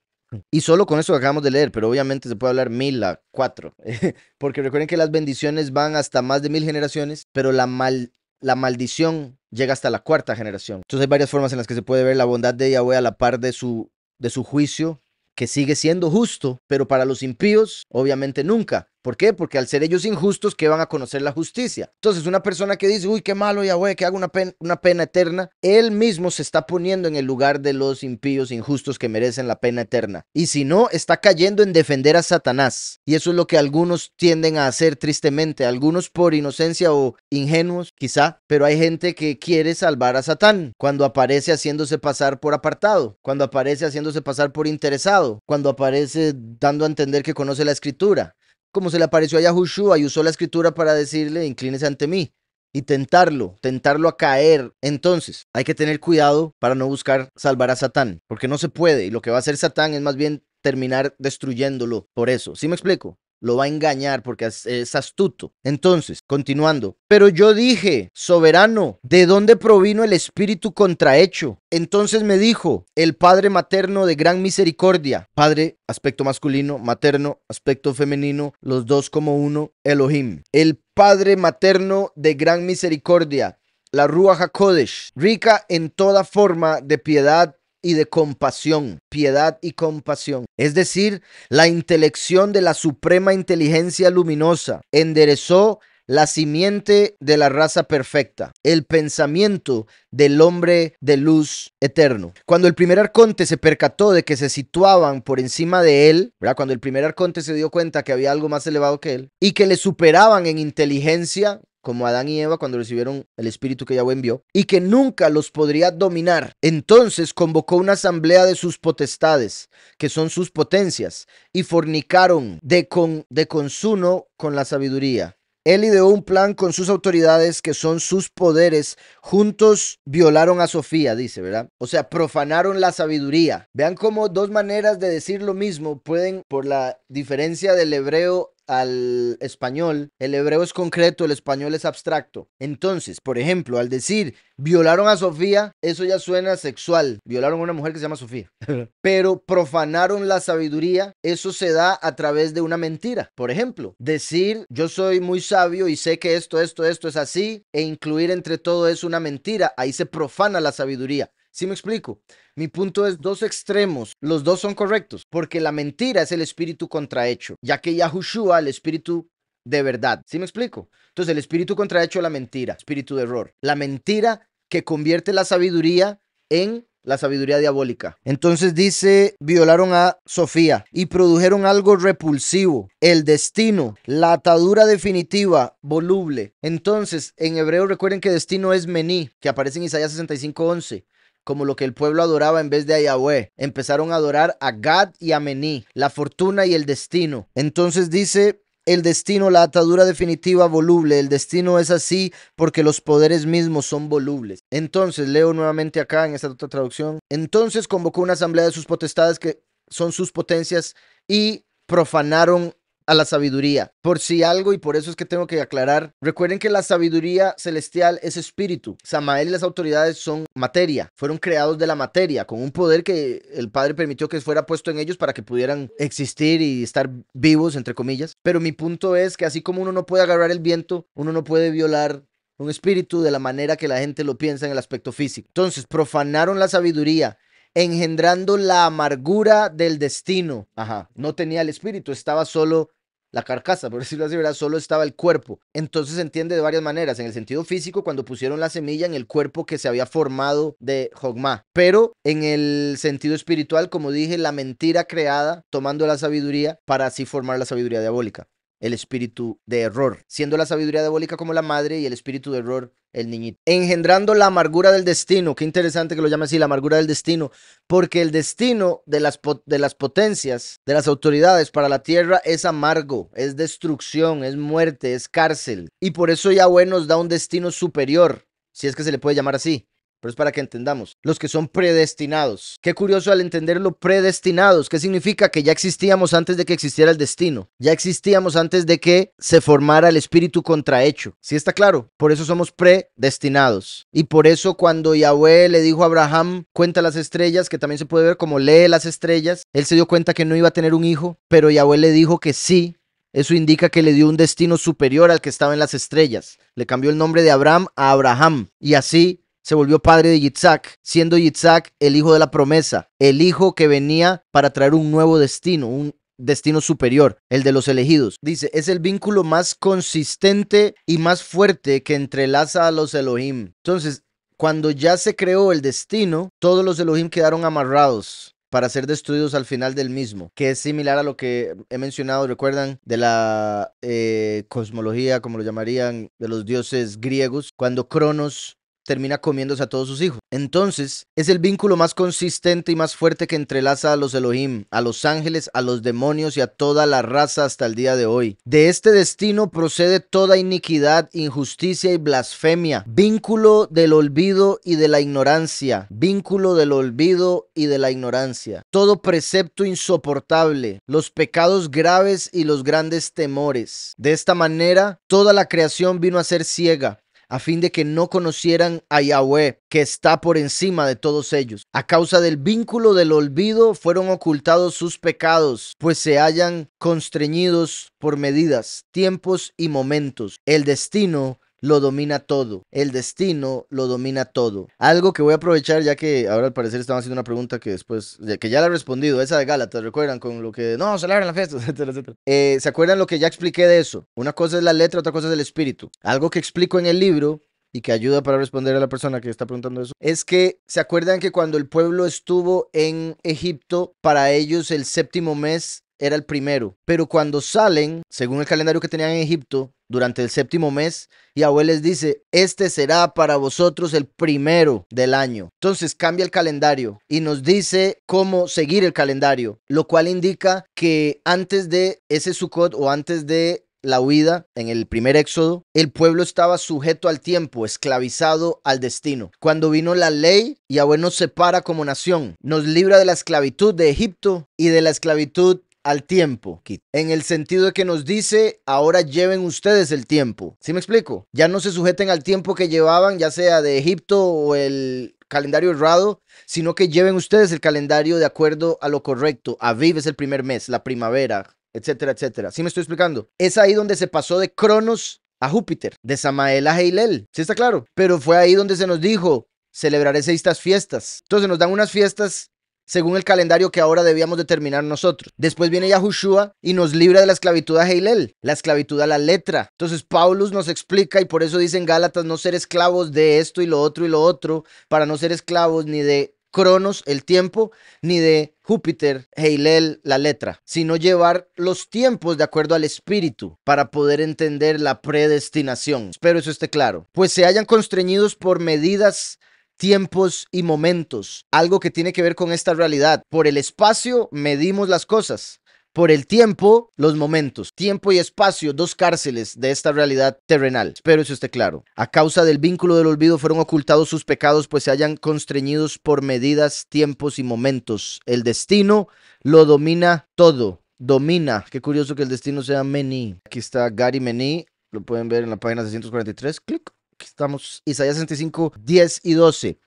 Y solo con eso que acabamos de leer, pero obviamente se puede hablar mil a cuatro, <laughs> porque recuerden que las bendiciones van hasta más de mil generaciones, pero la, mal, la maldición llega hasta la cuarta generación. Entonces hay varias formas en las que se puede ver la bondad de Yahweh a la par de su, de su juicio, que sigue siendo justo, pero para los impíos, obviamente nunca. ¿Por qué? Porque al ser ellos injustos, ¿qué van a conocer la justicia? Entonces, una persona que dice, uy, qué malo güey, que haga una pena, una pena eterna, él mismo se está poniendo en el lugar de los impíos injustos que merecen la pena eterna. Y si no, está cayendo en defender a Satanás. Y eso es lo que algunos tienden a hacer tristemente, algunos por inocencia o ingenuos, quizá, pero hay gente que quiere salvar a Satán cuando aparece haciéndose pasar por apartado, cuando aparece haciéndose pasar por interesado, cuando aparece dando a entender que conoce la escritura como se le apareció a Yahushua y usó la escritura para decirle, inclínese ante mí y tentarlo, tentarlo a caer. Entonces, hay que tener cuidado para no buscar salvar a Satán, porque no se puede y lo que va a hacer Satán es más bien terminar destruyéndolo por eso. ¿Sí me explico? lo va a engañar porque es, astuto. Entonces, continuando, pero yo dije, soberano, ¿de dónde provino el espíritu contrahecho? Entonces me dijo, el Padre materno de gran misericordia, Padre, aspecto masculino, materno, aspecto femenino, los dos como uno, Elohim, el Padre materno de gran misericordia. La Ruach HaKodesh, rica en toda forma de piedad y de compasión, piedad y compasión, es decir, la intelección de la suprema inteligencia luminosa, enderezó la simiente de la raza perfecta, el pensamiento del hombre de luz eterno. Cuando el primer arconte se percató de que se situaban por encima de él, cuando el primer arconte se dio cuenta que había algo más elevado que él y que le superaban en inteligencia, como Adán y Eva cuando recibieron el espíritu que Yahweh envió, y que nunca los podría dominar. Entonces convocó una asamblea de sus potestades, que son sus potencias, y fornicaron de, con, de consuno con la sabiduría. Él ideó un plan con sus autoridades que son sus poderes. Juntos violaron a Sofía, dice, ¿verdad? O sea, profanaron la sabiduría. Vean cómo dos maneras de decir lo mismo pueden, por la diferencia del hebreo al español, el hebreo es concreto, el español es abstracto. Entonces, por ejemplo, al decir violaron a Sofía, eso ya suena sexual. Violaron a una mujer que se llama Sofía. <laughs> Pero profanaron la sabiduría, eso se da a través de una mentira. Por ejemplo, decir yo soy muy sabio y sé que esto, esto, esto es así, e incluir entre todo eso una mentira, ahí se profana la sabiduría si me explico? Mi punto es dos extremos, los dos son correctos, porque la mentira es el espíritu contrahecho, ya que Yahushua, el espíritu de verdad, si me explico? Entonces el espíritu contrahecho es la mentira, espíritu de error, la mentira que convierte la sabiduría en la sabiduría diabólica. Entonces dice, violaron a Sofía y produjeron algo repulsivo, el destino, la atadura definitiva, voluble. Entonces, en hebreo recuerden que destino es mení, que aparece en Isaías 65:11 como lo que el pueblo adoraba en vez de a Yahweh. Empezaron a adorar a Gad y a Mení, la fortuna y el destino. Entonces dice el destino, la atadura definitiva voluble. El destino es así porque los poderes mismos son volubles. Entonces, leo nuevamente acá en esta otra traducción. Entonces convocó una asamblea de sus potestades que son sus potencias y profanaron a la sabiduría. Por si algo, y por eso es que tengo que aclarar, recuerden que la sabiduría celestial es espíritu. Samael y las autoridades son materia, fueron creados de la materia, con un poder que el Padre permitió que fuera puesto en ellos para que pudieran existir y estar vivos, entre comillas. Pero mi punto es que así como uno no puede agarrar el viento, uno no puede violar un espíritu de la manera que la gente lo piensa en el aspecto físico. Entonces, profanaron la sabiduría, engendrando la amargura del destino. Ajá, no tenía el espíritu, estaba solo la carcasa, por <laughs> decirlo así, ¿verdad? Solo estaba el cuerpo. Entonces se entiende de varias maneras. En el sentido físico, cuando pusieron la semilla en el cuerpo que se había formado de Hogma. Pero en el sentido espiritual, como dije, la mentira creada tomando la sabiduría para así formar la sabiduría diabólica el espíritu de error, siendo la sabiduría diabólica como la madre y el espíritu de error el niñito. Engendrando la amargura del destino, qué interesante que lo llame así, la amargura del destino, porque el destino de las, de las potencias, de las autoridades para la tierra es amargo, es destrucción, es muerte, es cárcel. Y por eso Yahweh nos da un destino superior, si es que se le puede llamar así. Pero es para que entendamos. Los que son predestinados. Qué curioso al entenderlo predestinados. ¿Qué significa? Que ya existíamos antes de que existiera el destino. Ya existíamos antes de que se formara el espíritu contrahecho. ¿Sí está claro? Por eso somos predestinados. Y por eso cuando Yahweh le dijo a Abraham, cuenta las estrellas, que también se puede ver como lee las estrellas, él se dio cuenta que no iba a tener un hijo, pero Yahweh le dijo que sí, eso indica que le dio un destino superior al que estaba en las estrellas. Le cambió el nombre de Abraham a Abraham. Y así se volvió padre de Yitzhak, siendo Yitzhak el hijo de la promesa, el hijo que venía para traer un nuevo destino, un, destino superior, el de los elegidos. Dice, es el vínculo más consistente y más fuerte que entrelaza a los Elohim. Entonces, cuando ya se creó el destino, todos los Elohim quedaron amarrados para ser destruidos al final del mismo, que es similar a lo que he mencionado, recuerdan, de la eh, cosmología, como lo llamarían, de los dioses griegos, cuando Cronos termina comiéndose a todos sus hijos. Entonces, es el vínculo más consistente y más fuerte que entrelaza a los Elohim, a los ángeles, a los demonios y a toda la raza hasta el día de hoy. De este destino procede toda iniquidad, injusticia y blasfemia, vínculo del olvido y de la ignorancia, vínculo del olvido y de la ignorancia, todo precepto insoportable, los pecados graves y los grandes temores. De esta manera, toda la creación vino a ser ciega a fin de que no conocieran a Yahweh, que está por encima de todos ellos. A causa del vínculo del olvido fueron ocultados sus pecados, pues se hallan constreñidos por medidas, tiempos y momentos. El destino lo domina todo. El destino lo domina todo. Algo que voy a aprovechar ya que ahora al parecer estaban haciendo una pregunta que después, que ya la he respondido, esa de gala te ¿recuerdan? Con lo que, no, celebran la fiesta, <laughs> etcétera, etcétera. Eh, ¿Se acuerdan lo que ya expliqué de eso? Una cosa es la letra, otra cosa es el espíritu. Algo que explico en el libro y que ayuda para responder a la persona que está preguntando eso, es que se acuerdan que cuando el pueblo estuvo en Egipto, para ellos el séptimo mes era el primero, pero cuando salen, según el calendario que tenían en Egipto, durante el séptimo mes. Y Yahweh les dice, este será para vosotros el primero del año. Entonces cambia el calendario y nos dice cómo seguir el calendario, lo cual indica que antes de ese Sukkot o antes de la huida, en el primer éxodo, el pueblo estaba sujeto al tiempo, esclavizado al destino. Cuando vino la ley, Yahweh nos separa como nación, nos libra de la esclavitud de Egipto y de la esclavitud al tiempo, Kit. En el sentido de que nos dice, ahora lleven ustedes el tiempo. ¿Sí me explico? Ya no se sujeten al tiempo que llevaban, ya sea de Egipto o el calendario errado, sino que lleven ustedes el calendario de acuerdo a lo correcto. Aviv es el primer mes, la primavera, etcétera, etcétera. ¿Sí me estoy explicando? Es ahí donde se pasó de Cronos a Júpiter, de Samael a Heilel. ¿Sí está claro? Pero fue ahí donde se nos dijo, celebraré seis fiestas. Entonces nos dan unas fiestas según el calendario que ahora debíamos determinar nosotros. Después viene Yahushua y nos libra de la esclavitud a Heilel, la esclavitud a la letra. Entonces Paulus nos explica y por eso dicen Gálatas no ser esclavos de esto y lo otro y lo otro, para no ser esclavos ni de Cronos, el tiempo, ni de Júpiter, Heilel, la letra, sino llevar los tiempos de acuerdo al espíritu para poder entender la predestinación. Espero eso esté claro. Pues se hayan constreñidos por medidas tiempos y momentos. Algo que tiene que ver con esta realidad. Por el espacio medimos las cosas. Por el tiempo, los momentos. Tiempo y espacio, dos cárceles de esta realidad terrenal. Espero eso esté claro. A causa del vínculo del olvido fueron ocultados sus pecados, pues se hayan constreñidos por medidas, tiempos y momentos. El destino lo domina todo. Domina. Qué curioso que el destino sea Meni. Aquí está Gary Meni. Lo pueden ver en la página 643. Clic estamos, Isaías 65, 10 y 12.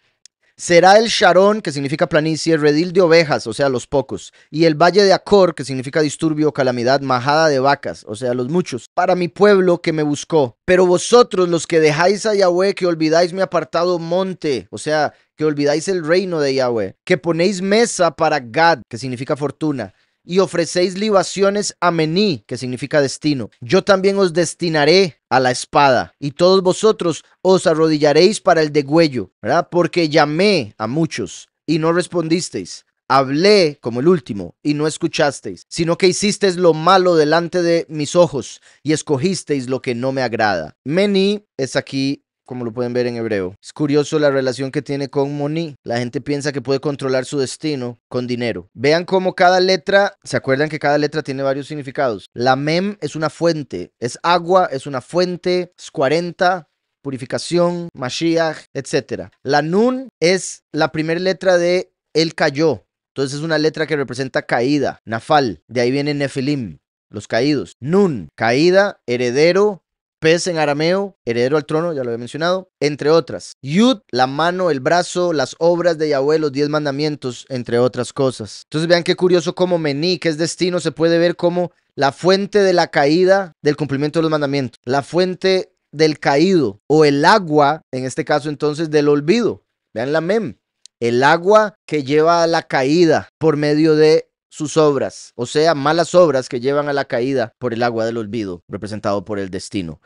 Será el Sharon, que significa planicie, redil de ovejas, o sea, los pocos, y el valle de Acor, que significa disturbio, calamidad, majada de vacas, o sea, los muchos, para mi pueblo que me buscó. Pero vosotros, los que dejáis a Yahweh, que olvidáis mi apartado monte, o sea, que olvidáis el reino de Yahweh, que ponéis mesa para Gad, que significa fortuna, y ofrecéis libaciones a Mení, que significa destino. Yo también os destinaré a la espada, y todos vosotros os arrodillaréis para el degüello, ¿verdad? Porque llamé a muchos y no respondisteis. Hablé como el último y no escuchasteis, sino que hicisteis lo malo delante de mis ojos y escogisteis lo que no me agrada. Meni es aquí como lo pueden ver en hebreo. Es curioso la relación que tiene con Moni. La gente piensa que puede controlar su destino con dinero. Vean cómo cada letra, ¿se acuerdan que cada letra tiene varios significados? La mem es una fuente, es agua, es una fuente, es 40, purificación, Mashiach, etc. La Nun es la primera letra de Él cayó. Entonces es una letra que representa caída, Nafal. De ahí viene Nefilim, los caídos. Nun, caída, heredero, Pes en arameo, heredero al trono, ya lo había mencionado, entre otras. Yud, la mano, el brazo, las obras de Yahweh, los diez mandamientos, entre otras cosas. Entonces vean qué curioso cómo Mení, que es destino, se puede ver como la fuente de la caída del cumplimiento de los mandamientos, la fuente del caído o el agua, en este caso entonces, del olvido. Vean la mem, el agua que lleva a la caída por medio de sus obras, o sea, malas obras que llevan a la caída por el agua del olvido, representado por el destino.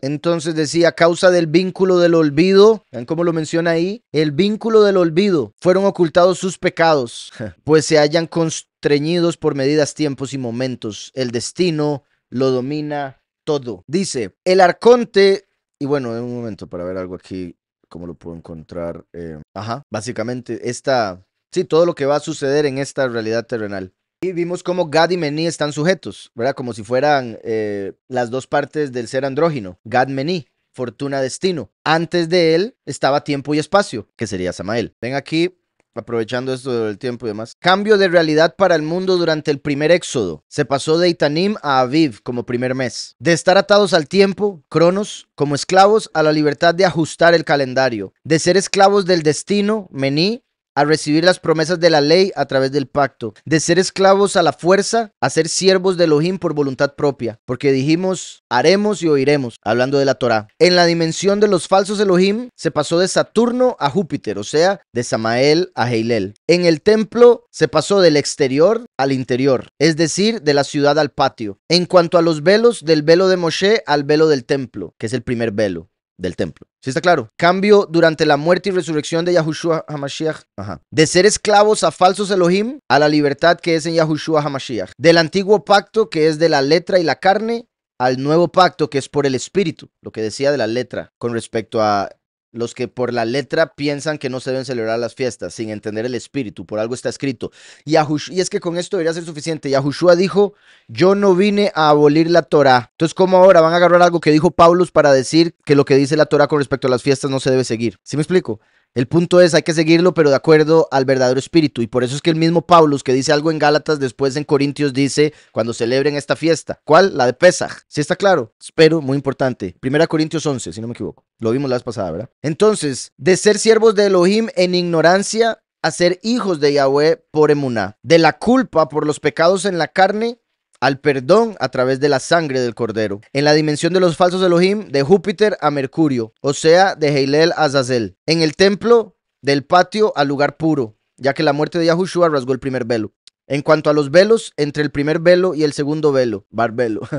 Entonces decía, a causa del vínculo del olvido, vean cómo lo menciona ahí, el vínculo del olvido, fueron ocultados sus pecados, <laughs> pues se hayan constreñidos por medidas, tiempos y momentos. El destino lo domina todo. Dice, el arconte, y bueno, un momento para ver algo aquí, cómo lo puedo encontrar. Eh, ajá, básicamente esta sí, todo lo que va a suceder en esta realidad terrenal. Y vimos cómo Gad y Mení están sujetos, ¿verdad? Como si fueran eh, las dos partes del ser andrógino, Gad-Mení, fortuna-destino. Antes de él estaba tiempo y espacio, que sería Samael. Ven aquí, aprovechando esto del tiempo y demás. Cambio de realidad para el mundo durante el primer éxodo. Se pasó de Itanim a Aviv como primer mes. De estar atados al tiempo, Cronos, como esclavos, a la libertad de ajustar el calendario. De ser esclavos del destino, Mení, a recibir las promesas de la ley a través del pacto, de ser esclavos a la fuerza a ser siervos de Elohim por voluntad propia, porque dijimos haremos y oiremos, hablando de la Torah En la dimensión de los falsos Elohim se pasó de Saturno a Júpiter, o sea, de Samael a Heilel. En el templo se pasó del exterior al interior, es decir, de la ciudad al patio. En cuanto a los velos, del velo de Moshe al velo del templo, que es el primer velo del templo. ¿Sí está claro? Cambio durante la muerte y resurrección de Yahushua Hamashiach. Ajá. De ser esclavos a falsos Elohim a la libertad que es en Yahushua Hamashiach. Del antiguo pacto que es de la letra y la carne al nuevo pacto que es por el espíritu. Lo que decía de la letra con respecto a los que por la letra piensan que no se deben celebrar las fiestas, sin entender el espíritu, por algo está escrito. Y, y es que con esto debería ser suficiente. Y Yahushua dijo, yo no vine a abolir la Torah. Entonces, ¿cómo ahora van a agarrar algo que dijo Paulus para decir que lo que dice la Torah con respecto a las fiestas no se debe seguir? ¿Sí me explico? El punto es, hay que seguirlo, pero de acuerdo al verdadero espíritu. Y por eso es que el mismo Paulus, que dice algo en Gálatas, después en Corintios, dice, cuando celebren esta fiesta. ¿Cuál? La de Pesaj. ¿Sí está claro? Espero, muy importante. Primera Corintios 11, si no me equivoco. Lo vimos la vez pasada, ¿verdad? Entonces, de ser siervos de Elohim en ignorancia, a ser hijos de Yahweh por Emuná, de la culpa por los pecados en la carne al perdón a través de la sangre del cordero, en la dimensión de los falsos Elohim de Júpiter a Mercurio, o sea, de Heilel a Zazel, en el templo del patio al lugar puro, ya que la muerte de Yahushua rasgó el primer velo. En cuanto a los velos, entre el primer velo y el segundo velo, barbelo, <laughs>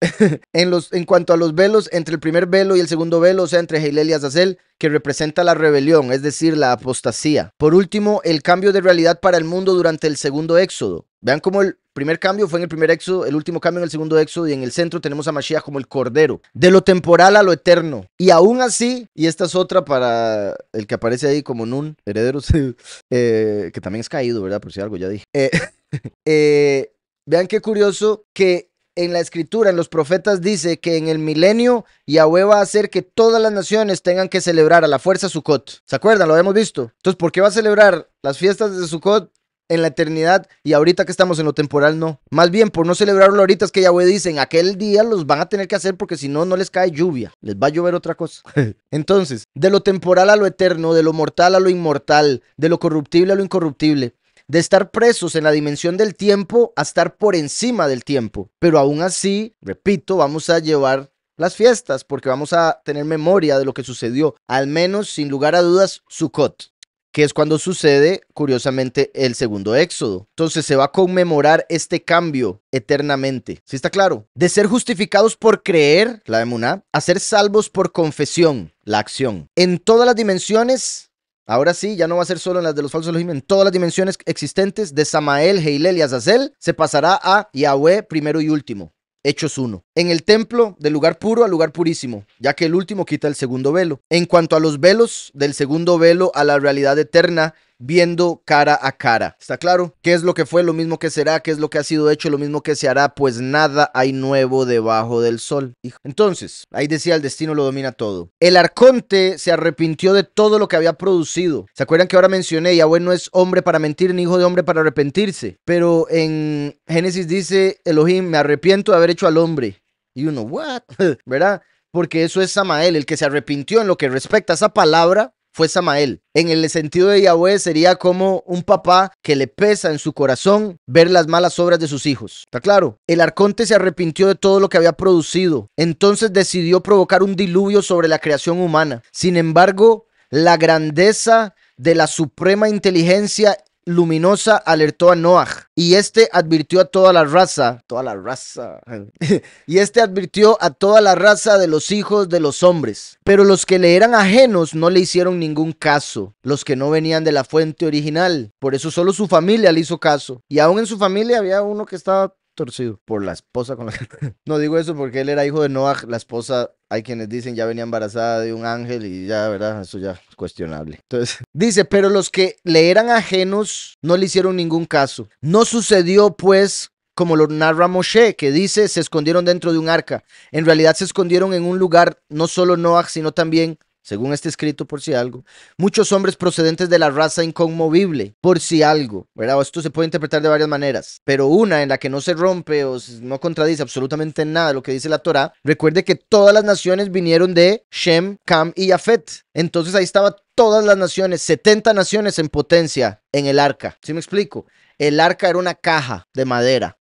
<laughs> en, los, en cuanto a los velos, entre el primer velo y el segundo velo, o sea, entre Heilel y Azazel, que representa la rebelión, es decir, la apostasía. Por último, el cambio de realidad para el mundo durante el segundo éxodo. Vean cómo el, primer cambio fue en el primer éxodo, el último cambio en el segundo éxodo y en el centro tenemos a Mashiach como el Cordero, de lo temporal a lo eterno. Y aún así, y esta es otra para el que aparece ahí como Nun, heredero, <laughs> eh, que también es caído, ¿verdad? Por si algo ya dije. Eh, <laughs> eh, vean qué curioso que en la escritura, en los profetas, dice que en el milenio Yahweh va a hacer que todas las naciones tengan que celebrar a la fuerza Sukkot. ¿Se acuerdan? Lo hemos visto. Entonces, ¿por qué va a celebrar las fiestas de Sukkot en la eternidad y ahorita que estamos en lo temporal no. Más bien por no celebrarlo ahorita es que Yahweh dicen, aquel día los van a tener que hacer porque si no, no les cae lluvia, les va a llover otra cosa. <laughs> Entonces, de lo temporal a lo eterno, de lo mortal a lo inmortal, de lo corruptible a lo incorruptible, de estar presos en la dimensión del tiempo a estar por encima del tiempo. Pero aún así, repito, vamos a llevar las fiestas, porque vamos a tener memoria de lo que sucedió, al menos sin lugar a dudas, Sukkot que es cuando sucede, curiosamente, el segundo éxodo. Entonces se va a conmemorar este cambio eternamente. ¿Sí está claro? De ser justificados por creer, la de Muná, a ser salvos por confesión, la acción. En todas las dimensiones, ahora sí, ya no va a ser solo en las de los falsos Elohim, en todas las dimensiones existentes, de Samael, Heilel y Azazel, se pasará a Yahweh primero y último. Hechos 1. En el templo, del lugar puro al lugar purísimo, ya que el último quita el segundo velo. En cuanto a los velos, del segundo velo a la realidad eterna, viendo cara a cara. ¿Está claro? ¿Qué es lo que fue? Lo mismo que será. ¿Qué es lo que ha sido hecho? Lo mismo que se hará. Pues nada hay nuevo debajo del sol. Entonces, ahí decía, el destino lo domina todo. El arconte se arrepintió de todo lo que había producido. ¿Se acuerdan que ahora mencioné? Yahweh no es hombre para mentir ni hijo de hombre para arrepentirse. Pero en Génesis dice, Elohim, me arrepiento de haber hecho al hombre. Y uno, ¿what? <laughs> ¿Verdad? Porque eso es Samael, el que se arrepintió en lo que respecta a esa palabra, fue Samael. En el sentido de Yahweh sería como un papá que le pesa en su corazón ver las malas obras de sus hijos. ¿Está claro? El arconte se arrepintió de todo lo que había producido. Entonces decidió provocar un diluvio sobre la creación humana. Sin embargo, la grandeza de la suprema inteligencia luminosa alertó a Noah y este advirtió a toda la raza, toda la raza, <laughs> y este advirtió a toda la raza de los hijos de los hombres. Pero los que le eran ajenos no le hicieron ningún caso, los que no venían de la fuente original. Por eso solo su familia le hizo caso. Y aún en su familia había uno que estaba torcido. Por la esposa con la que... <laughs> No digo eso porque él era hijo de Noah, la esposa, hay quienes dicen ya venía embarazada de un ángel y ya, ¿verdad? Eso ya es cuestionable. Entonces, <laughs> dice, pero los que le eran ajenos no le hicieron ningún caso. No sucedió pues como lo narra Moshe, que dice, se escondieron dentro de un arca. En realidad se escondieron en un lugar, no solo Noah, sino también según este escrito, por si algo, muchos hombres procedentes de la raza inconmovible, por si algo, ¿verdad? Esto se puede interpretar de varias maneras, pero una en la que no se rompe o no contradice absolutamente nada lo que dice la Torá, recuerde que todas las naciones vinieron de Shem, Cam y Afet. Entonces ahí estaba todas las naciones, 70 naciones en potencia en el arca. ¿Sí me explico? El arca era una caja de madera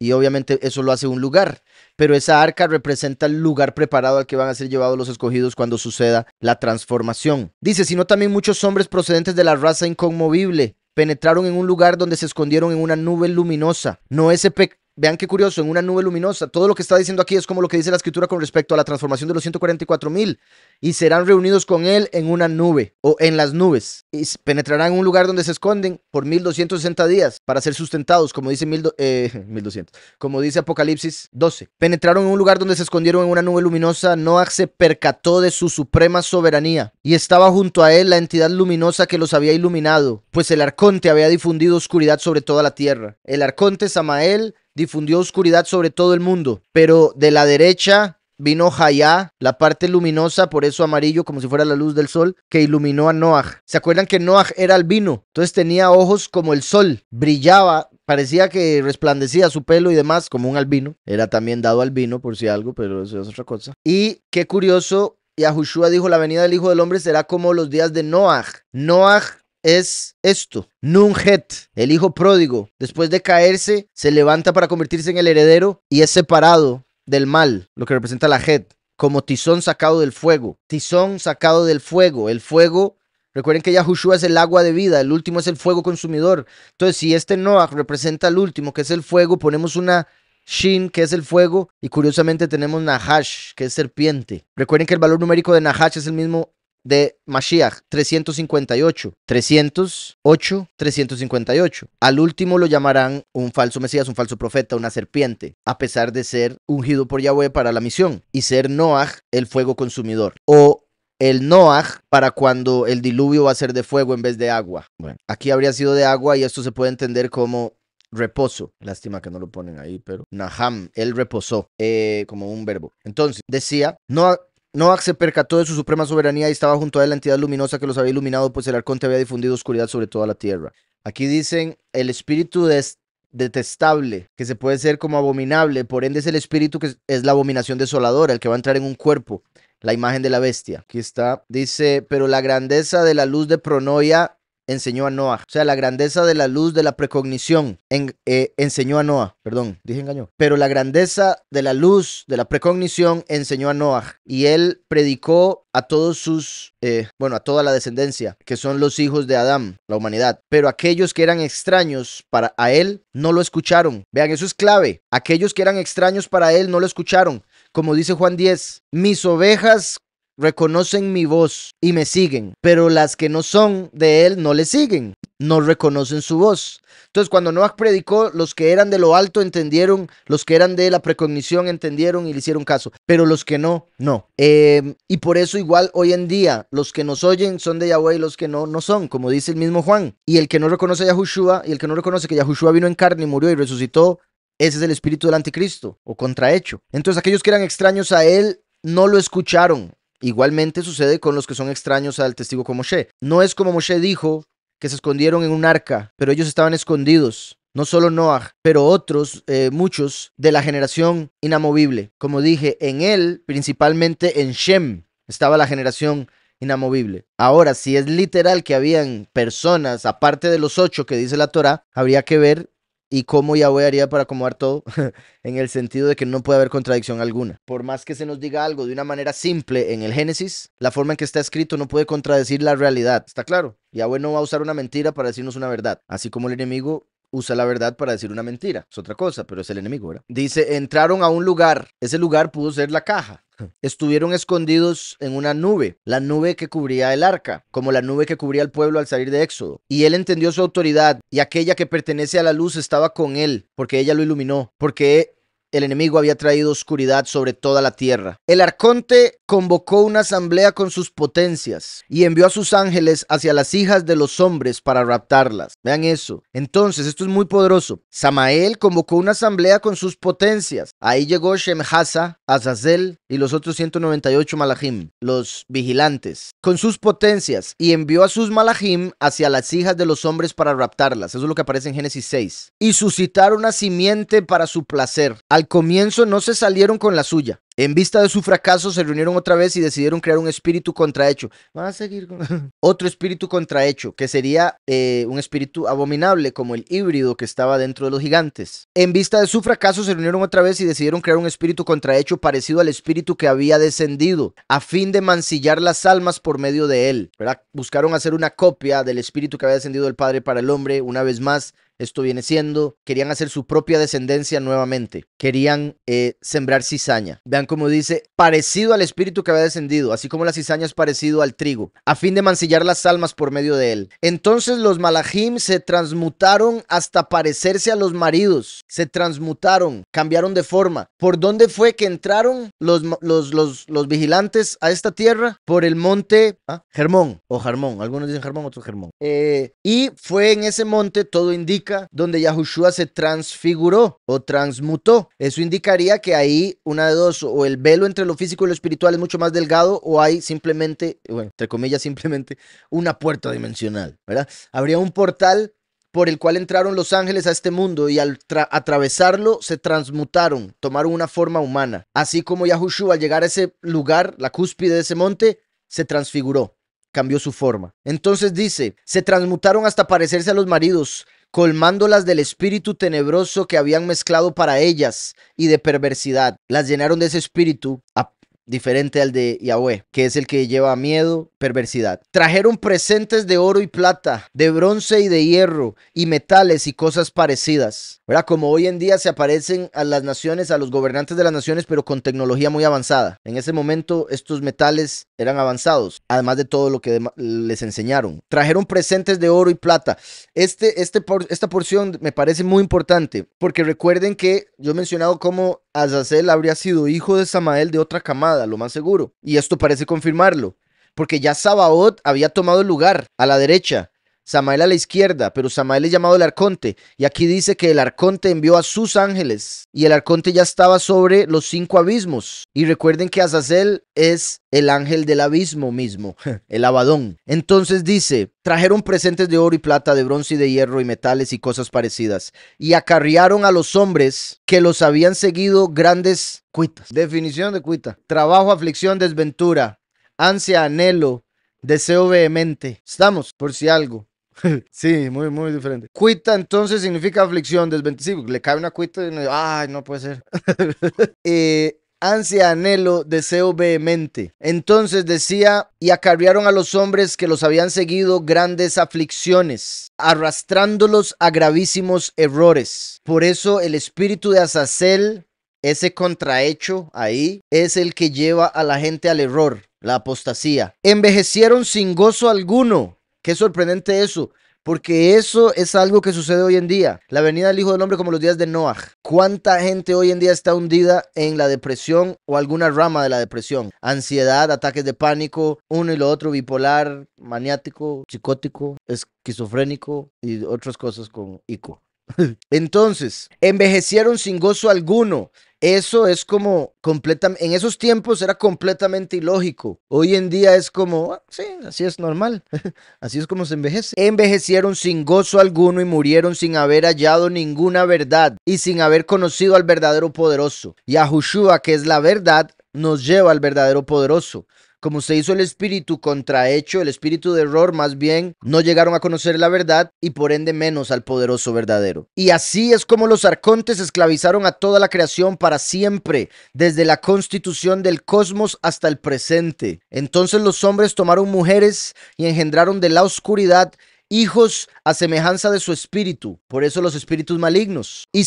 y obviamente eso lo hace un lugar, pero esa arca representa el lugar preparado al que van a ser llevados los escogidos cuando suceda la transformación. Dice, sino también muchos hombres procedentes de la raza inconmovible penetraron en un lugar donde se escondieron en una nube luminosa. No ese pecado Vean qué curioso, en una nube luminosa. Todo lo que está diciendo aquí es como lo que dice la escritura con respecto a la transformación de los 144 mil. Y serán reunidos con él en una nube o en las nubes. Y penetrarán en un lugar donde se esconden por 1260 días para ser sustentados, como dice, 1200, eh, <laughs> como dice Apocalipsis 12. Penetraron en un lugar donde se escondieron en una nube luminosa. Noah se percató de su suprema soberanía. Y estaba junto a él la entidad luminosa que los había iluminado, pues el arconte había difundido oscuridad sobre toda la tierra. El arconte Samael difundió oscuridad sobre todo el mundo, pero de la derecha vino Jaya, la parte luminosa, por eso amarillo, como si fuera la luz del sol, que iluminó a Noah. ¿Se acuerdan que Noah era albino? Entonces tenía ojos como el sol, brillaba parecía que resplandecía su pelo y demás como un albino. Era también dado albino por si algo, pero eso es otra cosa. Y qué curioso, Yahushua dijo, la venida del Hijo del Hombre será como los días de Noah. Noah es esto. Nunhet, el hijo pródigo, después de caerse, se levanta para convertirse en el heredero y es separado del mal, lo que representa la Het, como tizón sacado del fuego. Tizón sacado del fuego. El fuego Recuerden que Yahushua es el agua de vida, el último es el fuego consumidor. Entonces, si este Noah representa el último, que es el fuego, ponemos una Shin, que es el fuego, y curiosamente tenemos Nahash, que es serpiente. Recuerden que el valor numérico de Nahash es el mismo de Mashiach 358, 308, 358. Al último lo llamarán un falso Mesías, un falso profeta, una serpiente, a pesar de ser ungido por Yahweh para la misión y ser Noah el fuego consumidor o el Noah para cuando el diluvio va a ser de fuego en vez de agua. Bueno. Aquí habría sido de agua y esto se puede entender como reposo. Lástima que no lo ponen ahí, pero Naham, él reposó eh, como un verbo. Entonces, decía, no Novak se percató de su suprema soberanía y estaba junto a la entidad luminosa que los había iluminado, pues el arconte había difundido oscuridad sobre toda la tierra. Aquí dicen, el espíritu detestable, que se puede ser como abominable, por ende es el espíritu que es la abominación desoladora, el que va a entrar en un cuerpo, la imagen de la bestia. Aquí está, dice, pero la grandeza de la luz de Pronoia enseñó a Noah. O sea, la grandeza de la luz de la precognición eh, enseñó a Noah. Perdón, dije engañó. Pero la grandeza de la luz de la precognición enseñó a Noah. Y él predicó a todos sus, eh, bueno, a toda la descendencia, que son los hijos de Adán, la humanidad. Pero aquellos que eran extraños para él no lo escucharon. Vean, eso es clave. Aquellos que eran extraños para él no lo escucharon. Como dice Juan 10, mis ovejas reconocen mi voz y me siguen, pero las que no son de él no le siguen, no reconocen su voz. Entonces cuando Noah predicó, los que eran de lo alto entendieron, los que eran de la precognición entendieron y le hicieron caso, pero los que no, no. Em, y por eso igual hoy en día los que nos oyen son de Yahweh y los que no, no son, como dice el mismo Juan. Y el que no reconoce a Yahushua y el que no reconoce que Yahushua vino en carne y murió y resucitó, ese es el espíritu del anticristo o contrahecho. Entonces aquellos que eran extraños a él no lo escucharon. Igualmente sucede con los que son extraños al testigo como Moshe. No es como Moshe dijo que se escondieron en un arca, pero ellos estaban escondidos. No solo Noah, pero otros, eh, muchos de la generación inamovible. Como dije, en él, principalmente en Shem, estaba la generación inamovible. Ahora, si es literal que habían personas, aparte de los ocho que dice la Torah, habría que ver y cómo Yahweh haría para acomodar todo, <laughs> en el sentido de que no puede haber contradicción alguna. Por más que se nos diga algo de una manera simple en el Génesis, la forma en que está escrito no puede contradecir la realidad. ¿Está claro? Yahweh no va a usar una mentira para decirnos una verdad, así como el enemigo usa la verdad para decir una mentira. Es otra cosa, pero es el enemigo, ¿verdad? Dice, entraron a un lugar. Ese lugar pudo ser la caja. <laughs> Estuvieron escondidos en una nube, la nube que cubría el arca, como la nube que cubría el pueblo al salir de Éxodo. Y él entendió su autoridad, y aquella que pertenece a la luz estaba con él, porque ella lo iluminó, porque el enemigo había traído oscuridad sobre toda la tierra. El arconte convocó una asamblea con sus potencias y envió a sus ángeles hacia las hijas de los hombres para raptarlas. Vean eso. Entonces, esto es muy poderoso. Samael convocó una asamblea con sus potencias. Ahí llegó Shemhasa, Azazel y los otros 198 malachim, los vigilantes, con sus potencias y envió a sus malachim hacia las hijas de los hombres para raptarlas. Eso es lo que aparece en Génesis 6. Y suscitar una simiente para su placer al comienzo no se salieron con la suya. En vista de su fracaso, se reunieron otra vez y decidieron crear un espíritu contrahecho. Van a seguir con... <laughs> Otro espíritu contrahecho, que sería eh, un espíritu abominable, como el híbrido que estaba dentro de los gigantes. En vista de su fracaso, se reunieron otra vez y decidieron crear un espíritu contrahecho parecido al espíritu que había descendido, a fin de mancillar las almas por medio de él. Buscaron hacer una copia del espíritu que había descendido del Padre para el hombre, una vez más. Esto viene siendo, querían hacer su propia descendencia nuevamente, querían eh, sembrar cizaña. Vean como dice, parecido al espíritu que había descendido, así como la cizaña es parecido al trigo, a fin de mancillar las almas por medio de él. Entonces los malajim se transmutaron hasta parecerse a los maridos, se transmutaron, cambiaron de forma. ¿Por dónde fue que entraron los, los, los, vigilantes a esta tierra? Por el monte ¿ah? Germón o Jarmón, algunos dicen Germón, otros Germón. Eh, y fue en ese monte, todo indica, donde Yahushua se transfiguró o transmutó. Eso indicaría que ahí una de dos, o o el velo entre lo físico y lo espiritual es mucho más delgado o hay simplemente, bueno, entre comillas, simplemente una puerta dimensional, ¿verdad? Habría un portal por el cual entraron los ángeles a este mundo y al atravesarlo se transmutaron, tomaron una forma humana. Así como Yahushua al llegar a ese lugar, la cúspide de ese monte, se transfiguró, cambió su forma. Entonces dice, se transmutaron hasta parecerse a los maridos, colmándolas del espíritu tenebroso que habían mezclado para ellas y de perversidad. Las llenaron de ese espíritu a diferente al de Yahweh, que es el que lleva miedo, perversidad. Trajeron presentes de oro y plata, de bronce y de hierro, y metales y cosas parecidas. ¿Verdad? Como hoy en día se aparecen a las naciones, a los gobernantes de las naciones, pero con tecnología muy avanzada. En ese momento estos metales eran avanzados, además de todo lo que les enseñaron. Trajeron presentes de oro y plata. este, este esta porción me parece muy importante, porque recuerden que yo he mencionado cómo Azazel habría sido hijo de Samael de otra camada, lo más seguro. Y esto parece confirmarlo, porque ya Sabaoth había tomado el lugar a la derecha Samael a la izquierda, pero Samael es llamado el arconte. Y aquí dice que el arconte envió a sus ángeles y el arconte ya estaba sobre los cinco abismos. Y recuerden que Azazel es el ángel del abismo mismo, <laughs> el abadón. Entonces dice, trajeron presentes de oro y plata, de bronce y de hierro y metales y cosas parecidas. Y acarriaron a los hombres que los habían seguido grandes cuitas. Definición de cuita. Trabajo, aflicción, desventura, ansia, anhelo. Deseo vehemente. Estamos, por si algo. <laughs> sí, muy, muy diferente. Cuita entonces significa aflicción, 25. Le cae una cuita y uno, ay, no puede ser. <laughs> Eh, ansia, anhelo, deseo vehemente. Entonces decía, y acarrearon a los hombres que los habían seguido grandes aflicciones, arrastrándolos a gravísimos errores. Por eso el espíritu de Azazel, ese contrahecho ahí, es el que lleva a la gente al error, la apostasía. Envejecieron sin gozo alguno Qué sorprendente eso. Porque eso es algo que sucede hoy en día. La venida del Hijo del Hombre como los días de Noah. ¿Cuánta gente hoy en día está hundida en la depresión o alguna rama de la depresión? Ansiedad, ataques de pánico, uno y lo otro, bipolar, maniático, psicótico, esquizofrénico y otras cosas con ICO. <laughs> Entonces, envejecieron sin gozo alguno, eso es como completamente, en esos tiempos era completamente ilógico. Hoy en día es como, ah, sí, así es normal, <laughs> así es como se envejece. Envejecieron sin gozo alguno y murieron sin haber hallado ninguna verdad y sin haber conocido al verdadero poderoso. Y a Joshua, que es la verdad, nos lleva al verdadero poderoso como se hizo el espíritu contrahecho, el espíritu de error, más bien no llegaron a conocer la verdad y por ende menos al poderoso verdadero. Y así es como los arcontes esclavizaron a toda la creación para siempre, desde la constitución del cosmos hasta el presente. Entonces los hombres tomaron mujeres y engendraron de la oscuridad hijos a semejanza de su espíritu, por eso los espíritus malignos. Y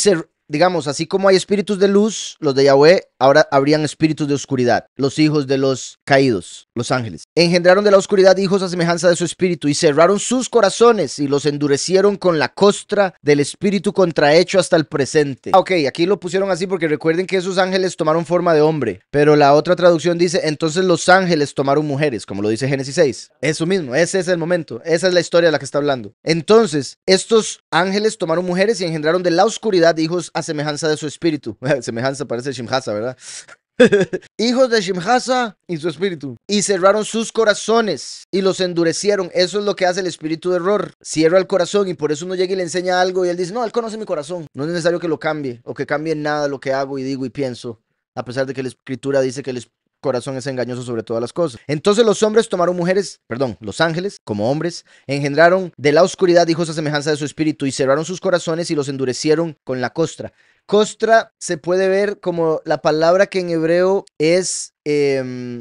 digamos, así como hay espíritus de luz, los de Yahweh, ahora habrían espíritus de oscuridad, los hijos de los caídos, los ángeles. Engendraron de la oscuridad hijos a semejanza de su espíritu y cerraron sus corazones y los endurecieron con la costra del espíritu contrahecho hasta el presente. Ah, ok, aquí lo pusieron así porque recuerden que esos ángeles tomaron forma de hombre, pero la otra traducción dice, entonces los ángeles tomaron mujeres, como lo dice Génesis 6. Eso mismo, ese es el momento, esa es la historia de la que está hablando. Entonces, estos ángeles tomaron mujeres y engendraron de la oscuridad hijos a semejanza de su espíritu. <laughs> semejanza parece Shimhasa, ¿verdad? <laughs> hijos de Shimhasa y su espíritu. Y cerraron sus corazones y los endurecieron. Eso es lo que hace el espíritu de error. Cierra el corazón y por eso uno llega y le enseña algo y él dice, no, él conoce mi corazón. No es necesario que lo cambie o que cambie nada lo que hago y digo y pienso. A pesar de que la escritura dice que el corazón es engañoso sobre todas las cosas. Entonces los hombres tomaron mujeres, perdón, los ángeles como hombres, engendraron de la oscuridad hijos a semejanza de su espíritu y cerraron sus corazones y los endurecieron con la costra. Costra se puede ver como la palabra que en hebreo es. Eh,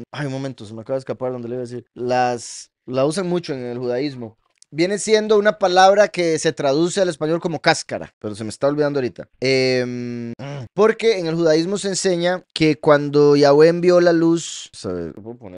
ay, un momento, se me acaba de escapar donde le iba a decir. Las. La usan mucho en el judaísmo viene siendo una palabra que se traduce al español como cáscara, pero se me está olvidando ahorita. Em, porque en el judaísmo se enseña que cuando Yahweh envió la luz,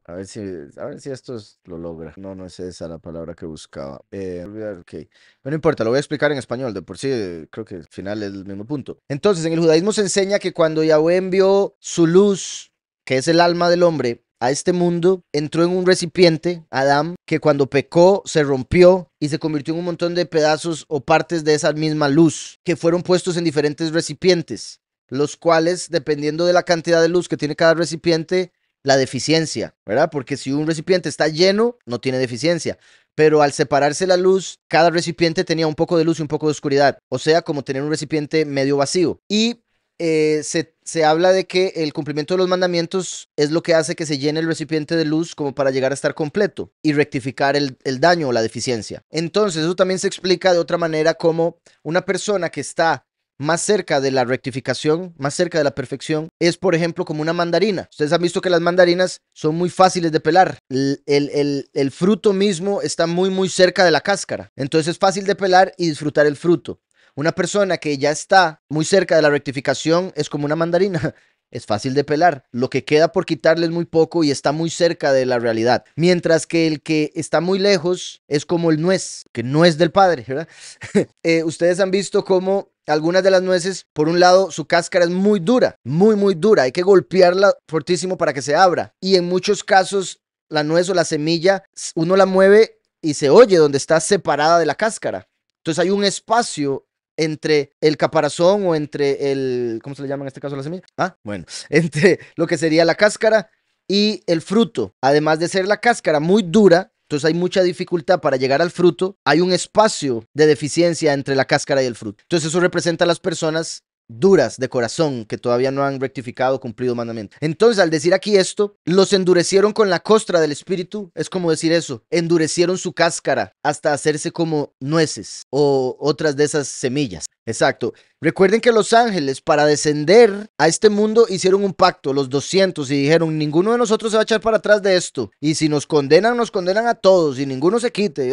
a ver, si, esto lo logra. No, no es esa la palabra que buscaba. Eh, okay. No importa, lo voy a explicar en español, de por sí eh, creo que al final es el mismo punto. Entonces, en el judaísmo se enseña que cuando Yahweh envió su luz, que es el alma del hombre, a este mundo, entró en un recipiente, Adán, que cuando pecó se rompió y se convirtió en un montón de pedazos o partes de esa misma luz, que fueron puestos en diferentes recipientes, los cuales, dependiendo de la cantidad de luz que tiene cada recipiente, la deficiencia, ¿verdad? Porque si un recipiente está lleno, no tiene deficiencia. Pero al separarse la luz, cada recipiente tenía un poco de luz y un poco de oscuridad. O sea, como tener un recipiente medio vacío. Y eh, se, habla de que el cumplimiento de los mandamientos es lo que hace que se llene el recipiente de luz como para llegar a estar completo y rectificar el, daño o la deficiencia. Entonces, eso también se explica de otra manera como una persona que está más cerca de la rectificación, más cerca de la perfección, es por ejemplo como una mandarina. Ustedes han visto que las mandarinas son muy fáciles de pelar. el, fruto mismo está muy muy cerca de la cáscara. Entonces es fácil de pelar y disfrutar el fruto. Una persona que ya está muy cerca de la rectificación es como una mandarina. <laughs> Es fácil de pelar. Lo que queda por quitarle es muy poco y está muy cerca de la realidad. Mientras que el que está muy lejos es como el nuez, que no es del padre, ¿verdad? <laughs> Eh, ustedes han visto cómo algunas de las nueces, por un lado, su cáscara es muy dura, muy, muy dura. Hay que golpearla fortísimo para que se abra. Y en muchos casos, la nuez o la semilla, uno la mueve y se oye donde está separada de la cáscara. Entonces hay un espacio entre el caparazón o entre el, ¿cómo se le llama en este caso la semilla? Ah, bueno, <laughs> entre lo que sería la cáscara y el fruto. Además de ser la cáscara muy dura, entonces hay mucha dificultad para llegar al fruto, hay un espacio de deficiencia entre la cáscara y el fruto. Entonces eso representa a las personas duras de corazón que todavía no han rectificado, cumplido mandamiento. Entonces, al decir aquí esto, los endurecieron con la costra del espíritu, es como decir eso, endurecieron su cáscara hasta hacerse como nueces o otras de esas semillas. Exacto. Recuerden que los ángeles para descender a este mundo hicieron un pacto, los 200, y dijeron, ninguno de nosotros se va a echar para atrás de esto. Y si nos condenan, nos condenan a todos y ninguno se quite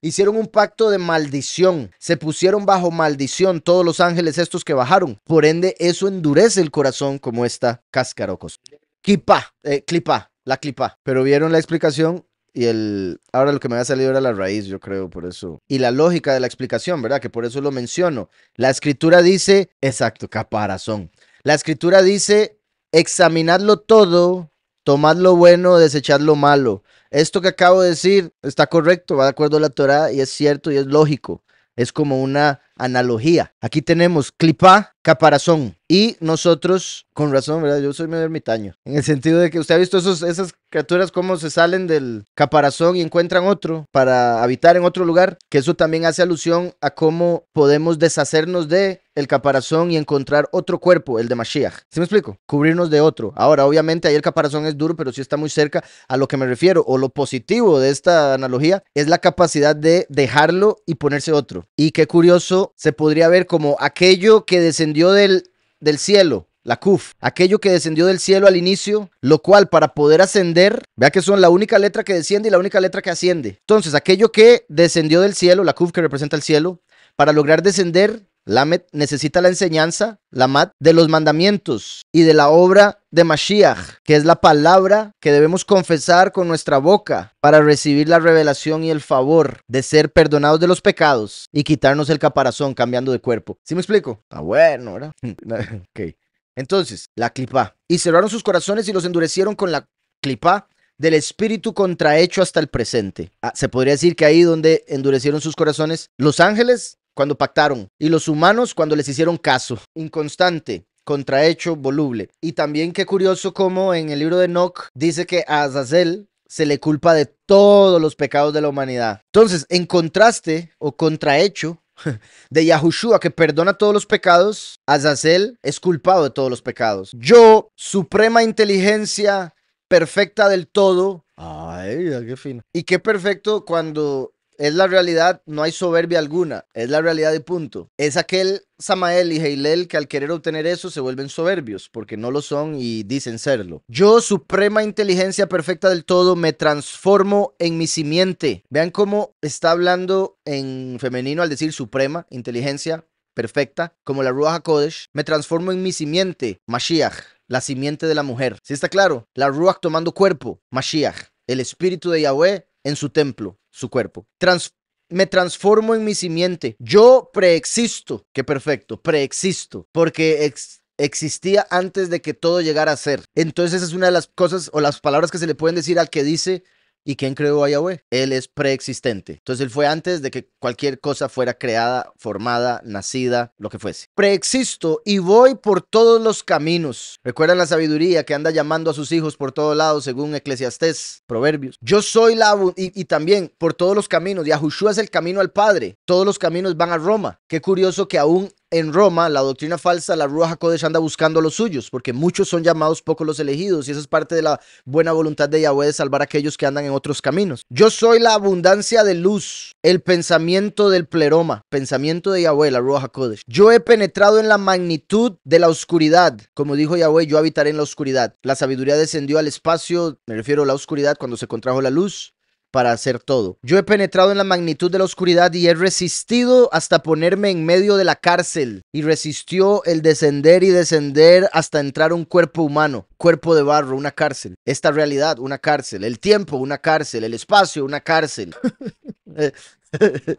hicieron un pacto de maldición, se pusieron bajo maldición todos los ángeles estos que bajaron. Por ende, eso endurece el corazón como esta cascarocos. Clipa, clipa, eh, la clipa. Pero vieron la explicación y el ahora lo que me había salido era la raíz, yo creo, por eso. Y la lógica de la explicación, ¿verdad? Que por eso lo menciono. La escritura dice, exacto, caparazón. La escritura dice, examinadlo todo, tomad lo bueno, desechad lo malo esto que acabo de decir está correcto, va de acuerdo a la Torá y es cierto y es lógico. Es como una analogía. Aquí tenemos clipa caparazón. Y nosotros, con razón, ¿verdad? Yo soy medio ermitaño. En el sentido de que usted ha visto esas criaturas cómo se salen del caparazón y encuentran otro para habitar en otro lugar. Que eso también hace alusión a cómo podemos deshacernos de el caparazón y encontrar otro cuerpo, el de Mashiach. ¿Sí me explico? Cubrirnos de otro. Ahora, obviamente, ahí el caparazón es duro, pero sí está muy cerca a lo que me refiero. O lo positivo de esta analogía es la capacidad de dejarlo y ponerse otro. Y qué curioso, se podría ver como aquello que descendió del, del cielo, la Kuf, aquello que descendió del cielo al inicio, lo cual para poder ascender, vea que son la única letra que desciende y la única letra que asciende. Entonces, aquello que descendió del cielo, la Kuf que representa el cielo, para lograr descender, Lamet necesita la enseñanza, Lamed, de los mandamientos y de la obra de Mashiach, que es la palabra que debemos confesar con nuestra boca para recibir la revelación y el favor de ser perdonados de los pecados y quitarnos el caparazón cambiando de cuerpo. ¿Sí me explico? ah, bueno, ¿verdad? <laughs> ok. Entonces, la clipa. Y cerraron sus corazones y los endurecieron con la clipa del espíritu contrahecho hasta el presente. Ah, se podría decir que ahí donde endurecieron sus corazones, los ángeles cuando pactaron, y los humanos cuando les hicieron caso. Inconstante, contrahecho, voluble. Y también qué curioso como en el libro de Enoch dice que a Azazel se le culpa de todos los pecados de la humanidad. Entonces, en contraste o contrahecho <laughs> de Yahushua que perdona todos los pecados, Azazel es culpado de todos los pecados. Yo, suprema inteligencia perfecta del todo. Ay, qué fino. Y qué perfecto cuando es la realidad, no hay soberbia alguna, es la realidad de punto. Es aquel Samael y Heilel que al querer obtener eso se vuelven soberbios, porque no lo son y dicen serlo. Yo, suprema inteligencia perfecta del todo, me transformo en mi simiente. Vean cómo está hablando en femenino al decir suprema inteligencia perfecta, como la Ruach HaKodesh, me transformo en mi simiente, Mashiach, la simiente de la mujer. si está claro? La Ruach tomando cuerpo, Mashiach. El espíritu de Yahweh en su templo, su cuerpo. me transformo en mi simiente. Yo preexisto. Qué perfecto, preexisto. Porque existía antes de que todo llegara a ser. Entonces esa es una de las cosas o las palabras que se le pueden decir al que dice ¿Y quién creó a Yahweh? Él es preexistente. Entonces él fue antes de que cualquier cosa fuera creada, formada, nacida, lo que fuese. Preexisto y voy por todos los caminos. Recuerdan la sabiduría que anda llamando a sus hijos por todos lados, según Eclesiastés, Proverbios. Yo soy la y, también por todos los caminos. Y Jushua es el camino al Padre. Todos los caminos van a Roma. Qué curioso que aún en Roma, la doctrina falsa, la ruja HaKodesh anda buscando los suyos, porque muchos son llamados, pocos los elegidos, y esa es parte de la buena voluntad de Yahweh de salvar a aquellos que andan en otros caminos. Yo soy la abundancia de luz, el pensamiento del pleroma, pensamiento de Yahweh, la ruja HaKodesh. Yo he penetrado en la magnitud de la oscuridad, como dijo Yahweh, yo habitaré en la oscuridad. La sabiduría descendió al espacio, me refiero a la oscuridad cuando se contrajo la luz para hacer todo. Yo he penetrado en la magnitud de la oscuridad y he resistido hasta ponerme en medio de la cárcel. Y resistió el descender y descender hasta entrar un cuerpo humano, cuerpo de barro, una cárcel. Esta realidad, una cárcel. El tiempo, una cárcel. El espacio, una cárcel. <laughs> Eh, <laughs>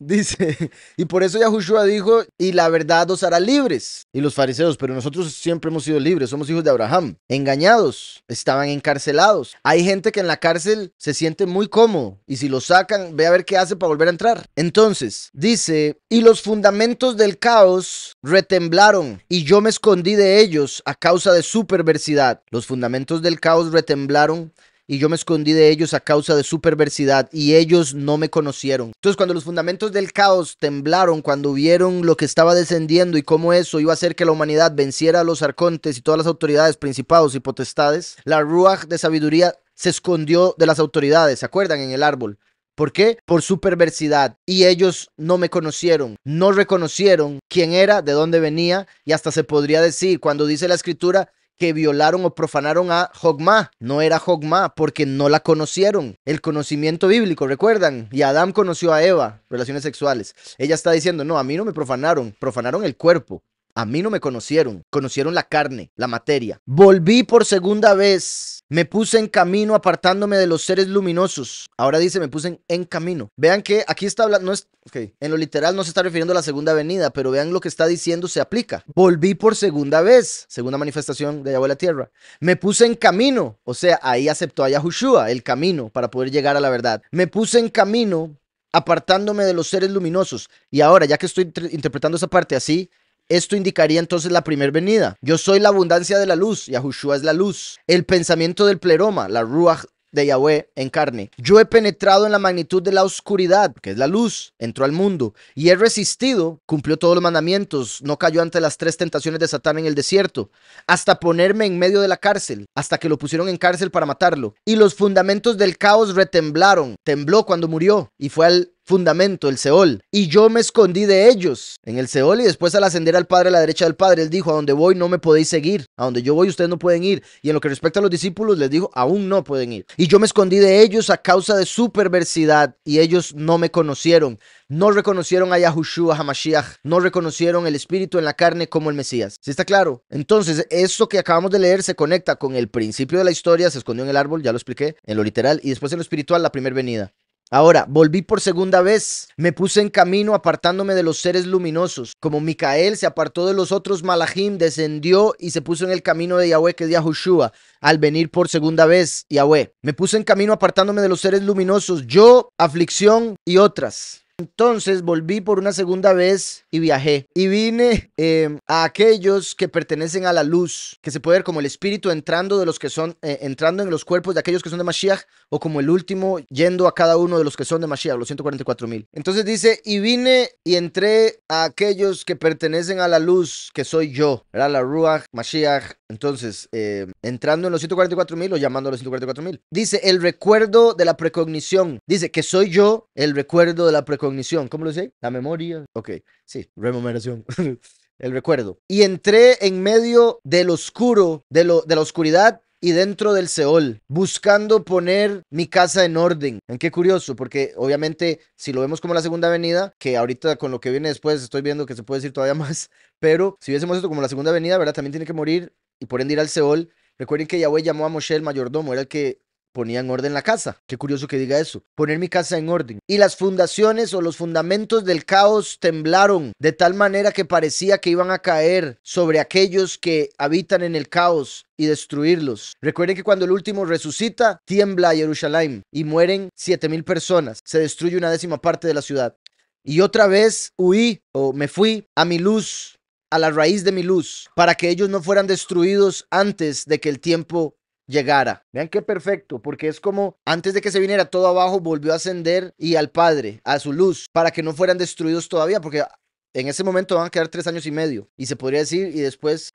Dice, y por eso Yahushua dijo, y la verdad os hará libres. Y los fariseos, pero nosotros siempre hemos sido libres, somos hijos de Abraham, engañados, estaban encarcelados. Hay gente que en la cárcel se siente muy cómodo y si lo sacan, ve a ver qué hace para volver a entrar. Entonces, dice, y los fundamentos del caos retemblaron y yo me escondí de ellos a causa de su perversidad. Los fundamentos del caos retemblaron y yo me escondí de ellos a causa de su perversidad y ellos no me conocieron. Entonces cuando los fundamentos del caos temblaron, cuando vieron lo que estaba descendiendo y cómo eso iba a hacer que la humanidad venciera a los arcontes y todas las autoridades, principados y potestades, la Ruach de sabiduría se escondió de las autoridades, ¿se acuerdan? En el árbol. ¿Por qué? Por su perversidad. Y ellos no me conocieron, no reconocieron quién era, de dónde venía, y hasta se podría decir, cuando dice la escritura, que violaron o profanaron a Jogma. No era Hogma, porque no la conocieron. El conocimiento bíblico, recuerdan. Y Adán conoció a Eva, relaciones sexuales. Ella está diciendo, no, a mí no me profanaron, profanaron el cuerpo. A mí no me conocieron, conocieron la carne, la materia. Volví por segunda vez. Me puse en camino apartándome de los seres luminosos. Ahora dice, me puse en, camino. Vean que aquí está hablando, no es, en lo literal no se está refiriendo a la segunda venida, pero vean lo que está diciendo, se aplica. Volví por segunda vez, segunda manifestación de Yahweh la Tierra. Me puse en camino, o sea, ahí aceptó a Yahushua el camino para poder llegar a la verdad. Me puse en camino apartándome de los seres luminosos. Y ahora, ya que estoy interpretando esa parte así, esto indicaría entonces la primer venida. Yo soy la abundancia de la luz, Yahushua es la luz. El pensamiento del pleroma, la Ruach de Yahweh en carne. Yo he penetrado en la magnitud de la oscuridad, que es la luz, entró al mundo, y he resistido, cumplió todos los mandamientos, no cayó ante las tres tentaciones de Satán en el desierto, hasta ponerme en medio de la cárcel, hasta que lo pusieron en cárcel para matarlo. Y los fundamentos del caos retemblaron, tembló cuando murió, y fue al fundamento, el Seol, y yo me escondí de ellos en el Seol y después al ascender al Padre a la derecha del Padre, él dijo, a donde voy no me podéis seguir, a donde yo voy ustedes no pueden ir, y en lo que respecta a los discípulos les dijo, aún no pueden ir. Y yo me escondí de ellos a causa de su perversidad y ellos no me conocieron, no reconocieron a Yahushua Hamashiach, no reconocieron el Espíritu en la carne como el Mesías. ¿Sí está claro? Entonces, esto que acabamos de leer se conecta con el principio de la historia, se escondió en el árbol, ya lo expliqué, en lo literal, y después en lo espiritual, la primera venida. Ahora, volví por segunda vez, me puse en camino apartándome de los seres luminosos, como Micael se apartó de los otros Malahim, descendió y se puso en el camino de Yahweh que es Yahushua, al venir por segunda vez Yahweh. Me puse en camino apartándome de los seres luminosos, yo, aflicción y otras. Entonces volví por una segunda vez y viajé. Y vine em, a aquellos que pertenecen a la luz, que se puede ver como el espíritu entrando de los que son, eh, entrando en los cuerpos de aquellos que son de Mashiach, o como el último yendo a cada uno de los que son de Mashiach, los 144 mil. Entonces dice, y vine y entré a aquellos que pertenecen a la luz, que soy yo, era la Ruach Mashiach entonces, eh, entrando en los 144 mil o llamando a los 144 mil. Dice, el recuerdo de la precognición. Dice, que soy yo el recuerdo de la precognición. ¿Cómo lo dice? La memoria. Ok, sí, remuneración. <laughs> el recuerdo. Y entré en medio del oscuro, de, lo, de la oscuridad y dentro del Seol, buscando poner mi casa en orden. En qué curioso, porque obviamente si lo vemos como la segunda avenida, que ahorita con lo que viene después estoy viendo que se puede decir todavía <laughs> más, pero si viésemos esto como la segunda avenida, ¿verdad? También tiene que morir y por ende ir al Seol. Recuerden que Yahweh llamó a Moshe el mayordomo, era el que ponía en orden la casa. Qué curioso que diga eso. Poner mi casa en orden. Y las fundaciones o los fundamentos del caos temblaron de tal manera que parecía que iban a caer sobre aquellos que habitan en el caos y destruirlos. Recuerden que cuando el último resucita, tiembla Jerusalén y mueren 7000 personas. Se destruye una décima parte de la ciudad. Y otra vez huí o me fui a mi luz a la raíz de mi luz, para que ellos no fueran destruidos antes de que el tiempo llegara. Vean qué perfecto, porque es como antes de que se viniera todo abajo, volvió a ascender y al Padre, a su luz, para que no fueran destruidos todavía, porque en ese momento van a quedar tres años y medio, y se podría decir, y después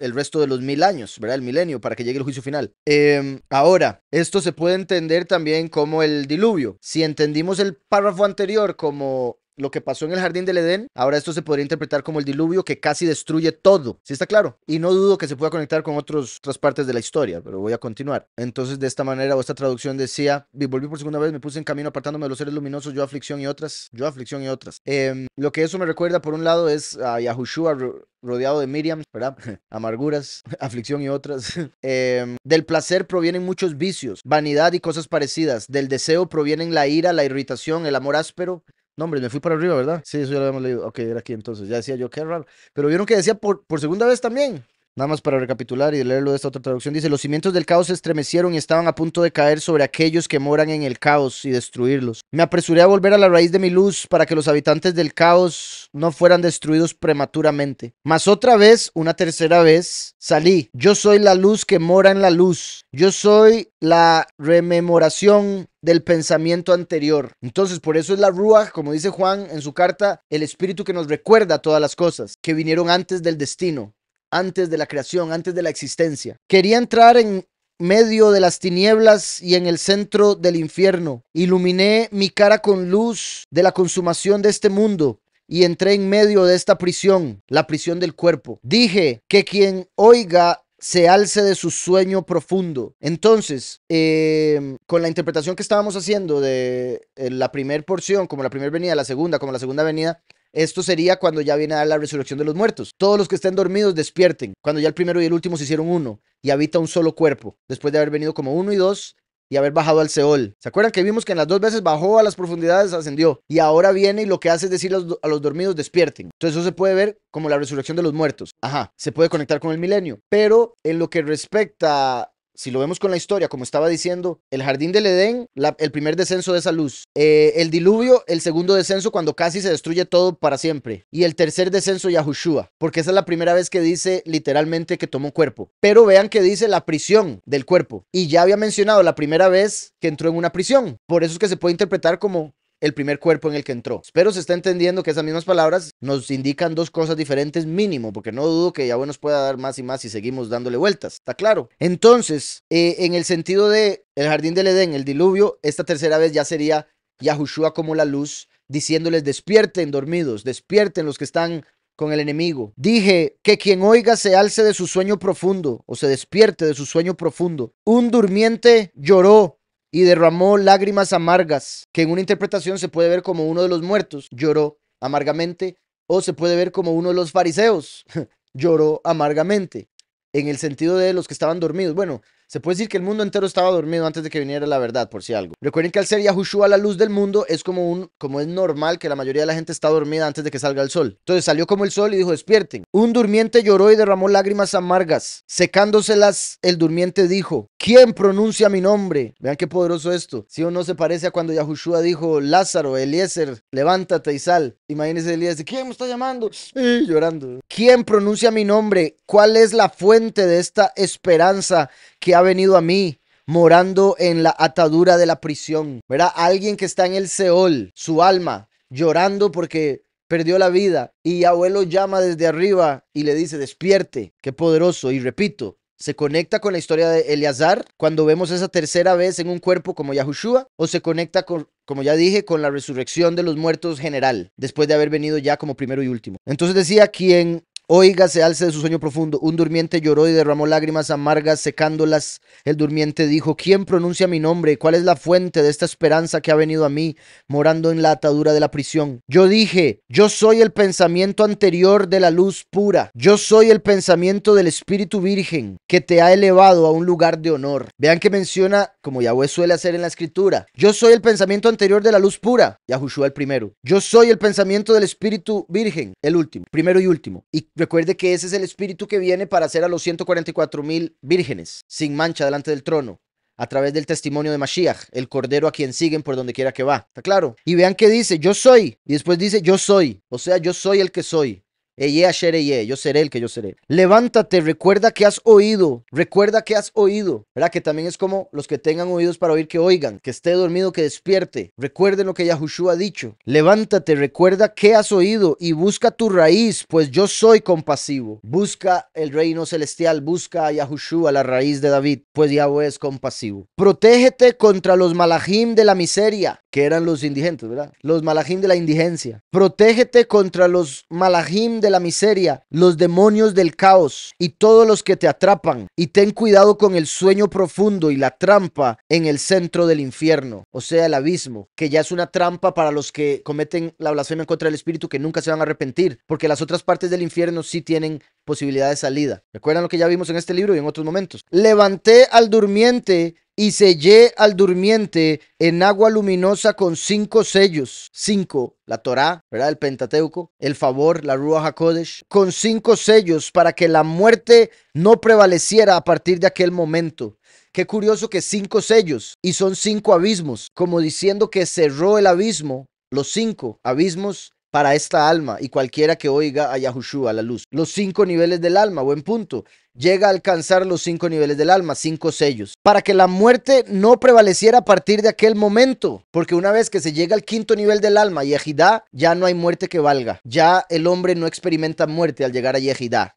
el resto de los mil años, ¿verdad? El milenio, para que llegue el juicio final. Em, ahora, esto se puede entender también como el diluvio. Si entendimos el párrafo anterior como lo que pasó en el jardín del Edén, ahora esto se podría interpretar como el diluvio que casi destruye todo. ¿Sí está claro? Y no dudo que se pueda conectar con otros, otras partes de la historia, pero voy a continuar. Entonces, de esta manera, o esta traducción decía: Volví por segunda vez, me puse en camino apartándome de los seres luminosos, yo aflicción y otras, yo aflicción y otras. Em, lo que eso me recuerda, por un lado, es a Yahushua rodeado de Miriam, ¿verdad? <laughs> Amarguras, <laughs> aflicción y otras. <laughs> Em, del placer provienen muchos vicios, vanidad y cosas parecidas. Del deseo provienen la ira, la irritación, el amor áspero, no, hombre, me fui para arriba, ¿verdad? Sí, eso ya lo habíamos leído. Ok, era aquí entonces. Ya decía yo, qué raro. Pero vieron que decía por, por segunda vez también. Nada más para recapitular y leerlo de esta otra traducción. Dice, los cimientos del caos se estremecieron y estaban a punto de caer sobre aquellos que moran en el caos y destruirlos. Me apresuré a volver a la raíz de mi luz para que los habitantes del caos no fueran destruidos prematuramente. Mas otra vez, una tercera vez, salí. Yo soy la luz que mora en la luz. Yo soy la rememoración del pensamiento anterior. Entonces, por eso es la Ruach, como dice Juan en su carta, el espíritu que nos recuerda todas las cosas que vinieron antes del destino antes de la creación, antes de la existencia. Quería entrar en medio de las tinieblas y en el centro del infierno. Iluminé mi cara con luz de la consumación de este mundo y entré en medio de esta prisión, la prisión del cuerpo. Dije que quien oiga se alce de su sueño profundo. Entonces, em, con la interpretación que estábamos haciendo de eh, la primera porción, como la primera venida, la segunda, como la segunda venida, esto sería cuando ya viene a dar la resurrección de los muertos. Todos los que estén dormidos despierten, cuando ya el primero y el último se hicieron uno, y habita un solo cuerpo, después de haber venido como uno y dos, y haber bajado al Seol. ¿Se acuerdan que vimos que en las dos veces bajó a las profundidades, ascendió? Y ahora viene y lo que hace es decir a los, a los, dormidos despierten. Entonces eso se puede ver como la resurrección de los muertos. Ajá, se puede conectar con el milenio. Pero en lo que respecta si lo vemos con la historia, como estaba diciendo, el jardín del Edén, el primer descenso de esa luz, eh, el diluvio, el segundo descenso cuando casi se destruye todo para siempre, y el tercer descenso Yahushua, porque esa es la primera vez que dice literalmente que tomó cuerpo. Pero vean que dice la prisión del cuerpo, y ya había mencionado la primera vez que entró en una prisión, por eso es que se puede interpretar como el primer cuerpo en el que entró. Espero se está entendiendo que esas mismas palabras nos indican dos cosas diferentes mínimo, porque no dudo que Yahweh nos pueda dar más y más si seguimos dándole vueltas, está claro. Entonces, eh, en el sentido de el jardín del Edén, el diluvio, esta tercera vez ya sería Yahushua como la luz, diciéndoles despierten dormidos, despierten los que están con el enemigo. Dije que quien oiga se alce de su sueño profundo o se despierte de su sueño profundo. Un durmiente lloró y derramó lágrimas amargas, que en una interpretación se puede ver como uno de los muertos, lloró amargamente, o se puede ver como uno de los fariseos, <laughs> lloró amargamente, en el sentido de los que estaban dormidos. Bueno, se puede decir que el mundo entero estaba dormido antes de que viniera la verdad, por si algo. Recuerden que al ser Yahushua la luz del mundo, es como, un, como es normal que la mayoría de la gente está dormida antes de que salga el sol. Entonces salió como el sol y dijo, despierten. Un durmiente lloró y derramó lágrimas amargas. Secándoselas, el durmiente dijo, ¿quién pronuncia mi nombre? Vean qué poderoso esto. Si uno o no se parece a cuando Yahushua dijo, Lázaro, Eliezer, levántate y sal. Imagínense Eliezer, ¿quién me está llamando? llorando. ¿Quién pronuncia mi nombre? ¿Cuál es la fuente de esta esperanza que ha venido a mí morando en la atadura de la prisión. Verá, Alguien que está en el Seol, su alma, llorando porque perdió la vida y abuelo llama desde arriba y le dice, despierte, qué poderoso. Y repito, ¿Se conecta con la historia de Eleazar cuando vemos esa tercera vez en un cuerpo como Yahushua? ¿O se conecta con, como ya dije, con la resurrección de los muertos general, después de haber venido ya como primero y último? Entonces decía, quien Oiga, se alce de su sueño profundo. Un durmiente lloró y derramó lágrimas amargas, secándolas. El durmiente dijo, ¿quién pronuncia mi nombre? ¿Cuál es la fuente de esta esperanza que ha venido a mí, morando en la atadura de la prisión? Yo dije, yo soy el pensamiento anterior de la luz pura. Yo soy el pensamiento del Espíritu Virgen, que te ha elevado a un lugar de honor. Vean que menciona, como Yahweh suele hacer en la escritura, yo soy el pensamiento anterior de la luz pura. Yahushua el primero. Yo soy el pensamiento del Espíritu Virgen, el último, primero y último. Recuerde que ese es el espíritu que viene para hacer a los 144 mil vírgenes, sin mancha delante del trono, a través del testimonio de Mashiach, el cordero a quien siguen por donde quiera que va. ¿Está claro? Y vean que dice, yo soy. Y después dice, yo soy. O sea, yo soy el que soy. Eye asher yo seré el que yo seré. Levántate, recuerda que has oído, recuerda que has oído, ¿verdad? Que también es como los que tengan oídos para oír que oigan, que esté dormido que despierte. Recuerden lo que Yahushua ha dicho. Levántate, recuerda que has oído y busca tu raíz, pues yo soy compasivo. Busca el reino celestial, busca a Yahushua, la raíz de David, pues Yahweh es compasivo. Protégete contra los malahim de la miseria que eran los indigentes, ¿verdad? Los malajim de la indigencia. Protégete contra los malajim de la miseria, los demonios del caos y todos los que te atrapan. Y ten cuidado con el sueño profundo y la trampa en el centro del infierno, o sea, el abismo, que ya es una trampa para los que cometen la blasfemia contra el espíritu que nunca se van a arrepentir, porque las otras partes del infierno sí tienen posibilidad de salida. ¿Recuerdan lo que ya vimos en este libro y en otros momentos? Levanté al durmiente y sellé al durmiente en agua luminosa con cinco sellos. Cinco, la Torá, ¿verdad? El Pentateuco, el favor, la Ruach HaKodesh, con cinco sellos para que la muerte no prevaleciera a partir de aquel momento. Qué curioso que cinco sellos y son cinco abismos, como diciendo que cerró el abismo, los cinco abismos para esta alma y cualquiera que oiga a Yahushua, a la luz. Los cinco niveles del alma, buen punto. Llega a alcanzar los cinco niveles del alma, cinco sellos, para que la muerte no prevaleciera a partir de aquel momento, porque una vez que se llega al quinto nivel del alma, Yehidá, ya no hay muerte que valga. Ya el hombre no experimenta muerte al llegar a Yehidá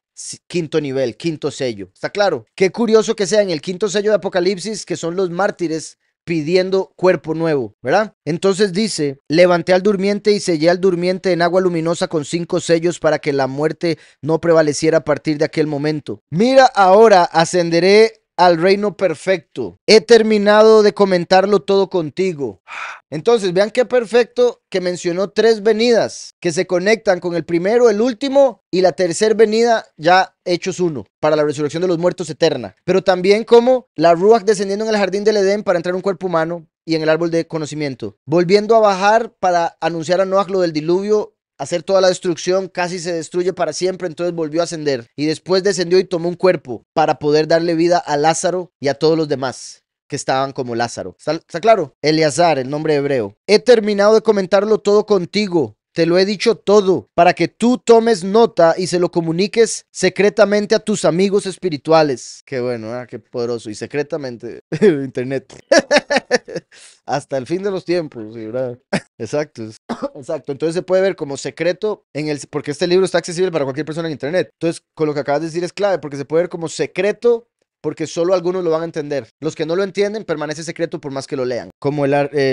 quinto nivel, quinto sello. ¿Está claro? Qué curioso que sea en el quinto sello de Apocalipsis, que son los mártires pidiendo cuerpo nuevo, ¿verdad? Entonces dice, levanté al durmiente y sellé al durmiente en agua luminosa con cinco sellos para que la muerte no prevaleciera a partir de aquel momento. Mira ahora, ascenderé al reino perfecto. He terminado de comentarlo todo contigo. Entonces, vean qué perfecto que mencionó tres venidas que se conectan con el primero, el último y la tercera venida, ya Hechos uno para la resurrección de los muertos eterna. Pero también como la Ruach descendiendo en el jardín del Edén para entrar en un cuerpo humano y en el árbol de conocimiento. Volviendo a bajar para anunciar a Noah lo del diluvio hacer toda la destrucción, casi se destruye para siempre, entonces volvió a ascender. Y después descendió y tomó un cuerpo para poder darle vida a Lázaro y a todos los demás que estaban como Lázaro. ¿Está, claro? Eleazar, el nombre hebreo. He terminado de comentarlo todo contigo. Te lo he dicho todo para que tú tomes nota y se lo comuniques secretamente a tus amigos espirituales. Qué bueno, ah, qué poderoso. Y secretamente, <laughs> Internet. <laughs> Hasta el fin de los tiempos, ¿verdad? Exacto. <coughs> Exacto. Entonces se puede ver como secreto en el. Porque este libro está accesible para cualquier persona en Internet. Entonces, con lo que acabas de decir es clave, porque se puede ver como secreto porque solo algunos lo van a entender. Los que no lo entienden permanece secreto por más que lo lean, como el,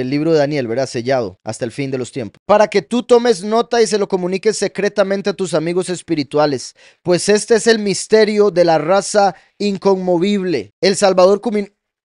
libro de Daniel, ¿verdad? Sellado hasta el fin de los tiempos. Para que tú tomes nota y se lo comuniques secretamente a tus amigos espirituales, pues este es el misterio de la raza inconmovible. El Salvador,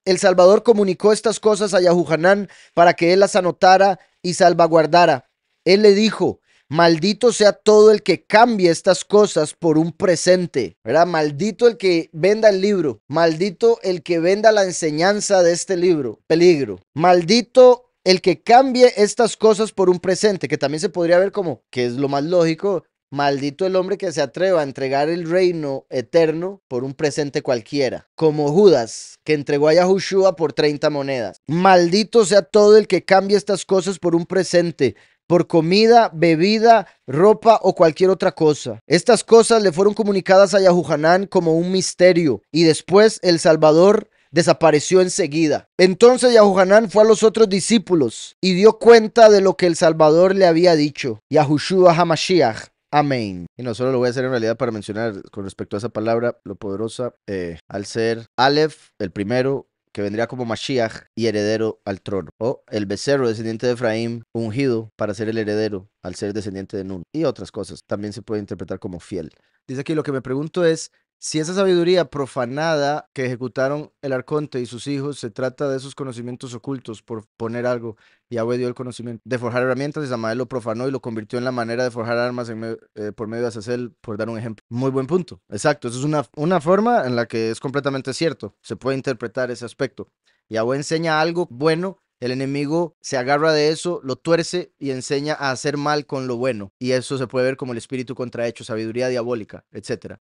el Salvador comunicó estas cosas a Yahujanán para que él las anotara y salvaguardara. Él le dijo, Maldito sea todo el que cambie estas cosas por un presente, ¿verdad? Maldito el que venda el libro, maldito el que venda la enseñanza de este libro, peligro. Maldito el que cambie estas cosas por un presente, que también se podría ver como, que es lo más lógico, Maldito el hombre que se atreva a entregar el reino eterno por un presente cualquiera, como Judas, que entregó a Yahushua por 30 monedas. Maldito sea todo el que cambie estas cosas por un presente, por comida, bebida, ropa o cualquier otra cosa. Estas cosas le fueron comunicadas a Yahujanán como un misterio y después el Salvador desapareció enseguida. Entonces Yahujanán fue a los otros discípulos y dio cuenta de lo que el Salvador le había dicho. Yahushua Hamashiach. Amén. Y no solo lo voy a hacer en realidad para mencionar con respecto a esa palabra, lo poderosa, eh, al ser Aleph, el primero, que vendría como Mashiach y heredero al trono. O el becerro descendiente de Efraín, ungido para ser el heredero al ser descendiente de Nun. Y otras cosas. También se puede interpretar como fiel. Dice aquí, lo que me pregunto es, si esa sabiduría profanada que ejecutaron el arconte y sus hijos se trata de esos conocimientos ocultos, por poner algo, Yahweh dio el conocimiento de forjar herramientas y Samael lo profanó y lo convirtió en la manera de forjar armas eh, por medio de Azazel, por dar un ejemplo. Muy buen punto. Exacto, eso es una, una forma en la que es completamente cierto. Se puede interpretar ese aspecto. Yahweh enseña algo bueno el enemigo se agarra de eso, lo tuerce y enseña a hacer mal con lo bueno. Y eso se puede ver como el espíritu contrahecho, sabiduría diabólica, etcétera.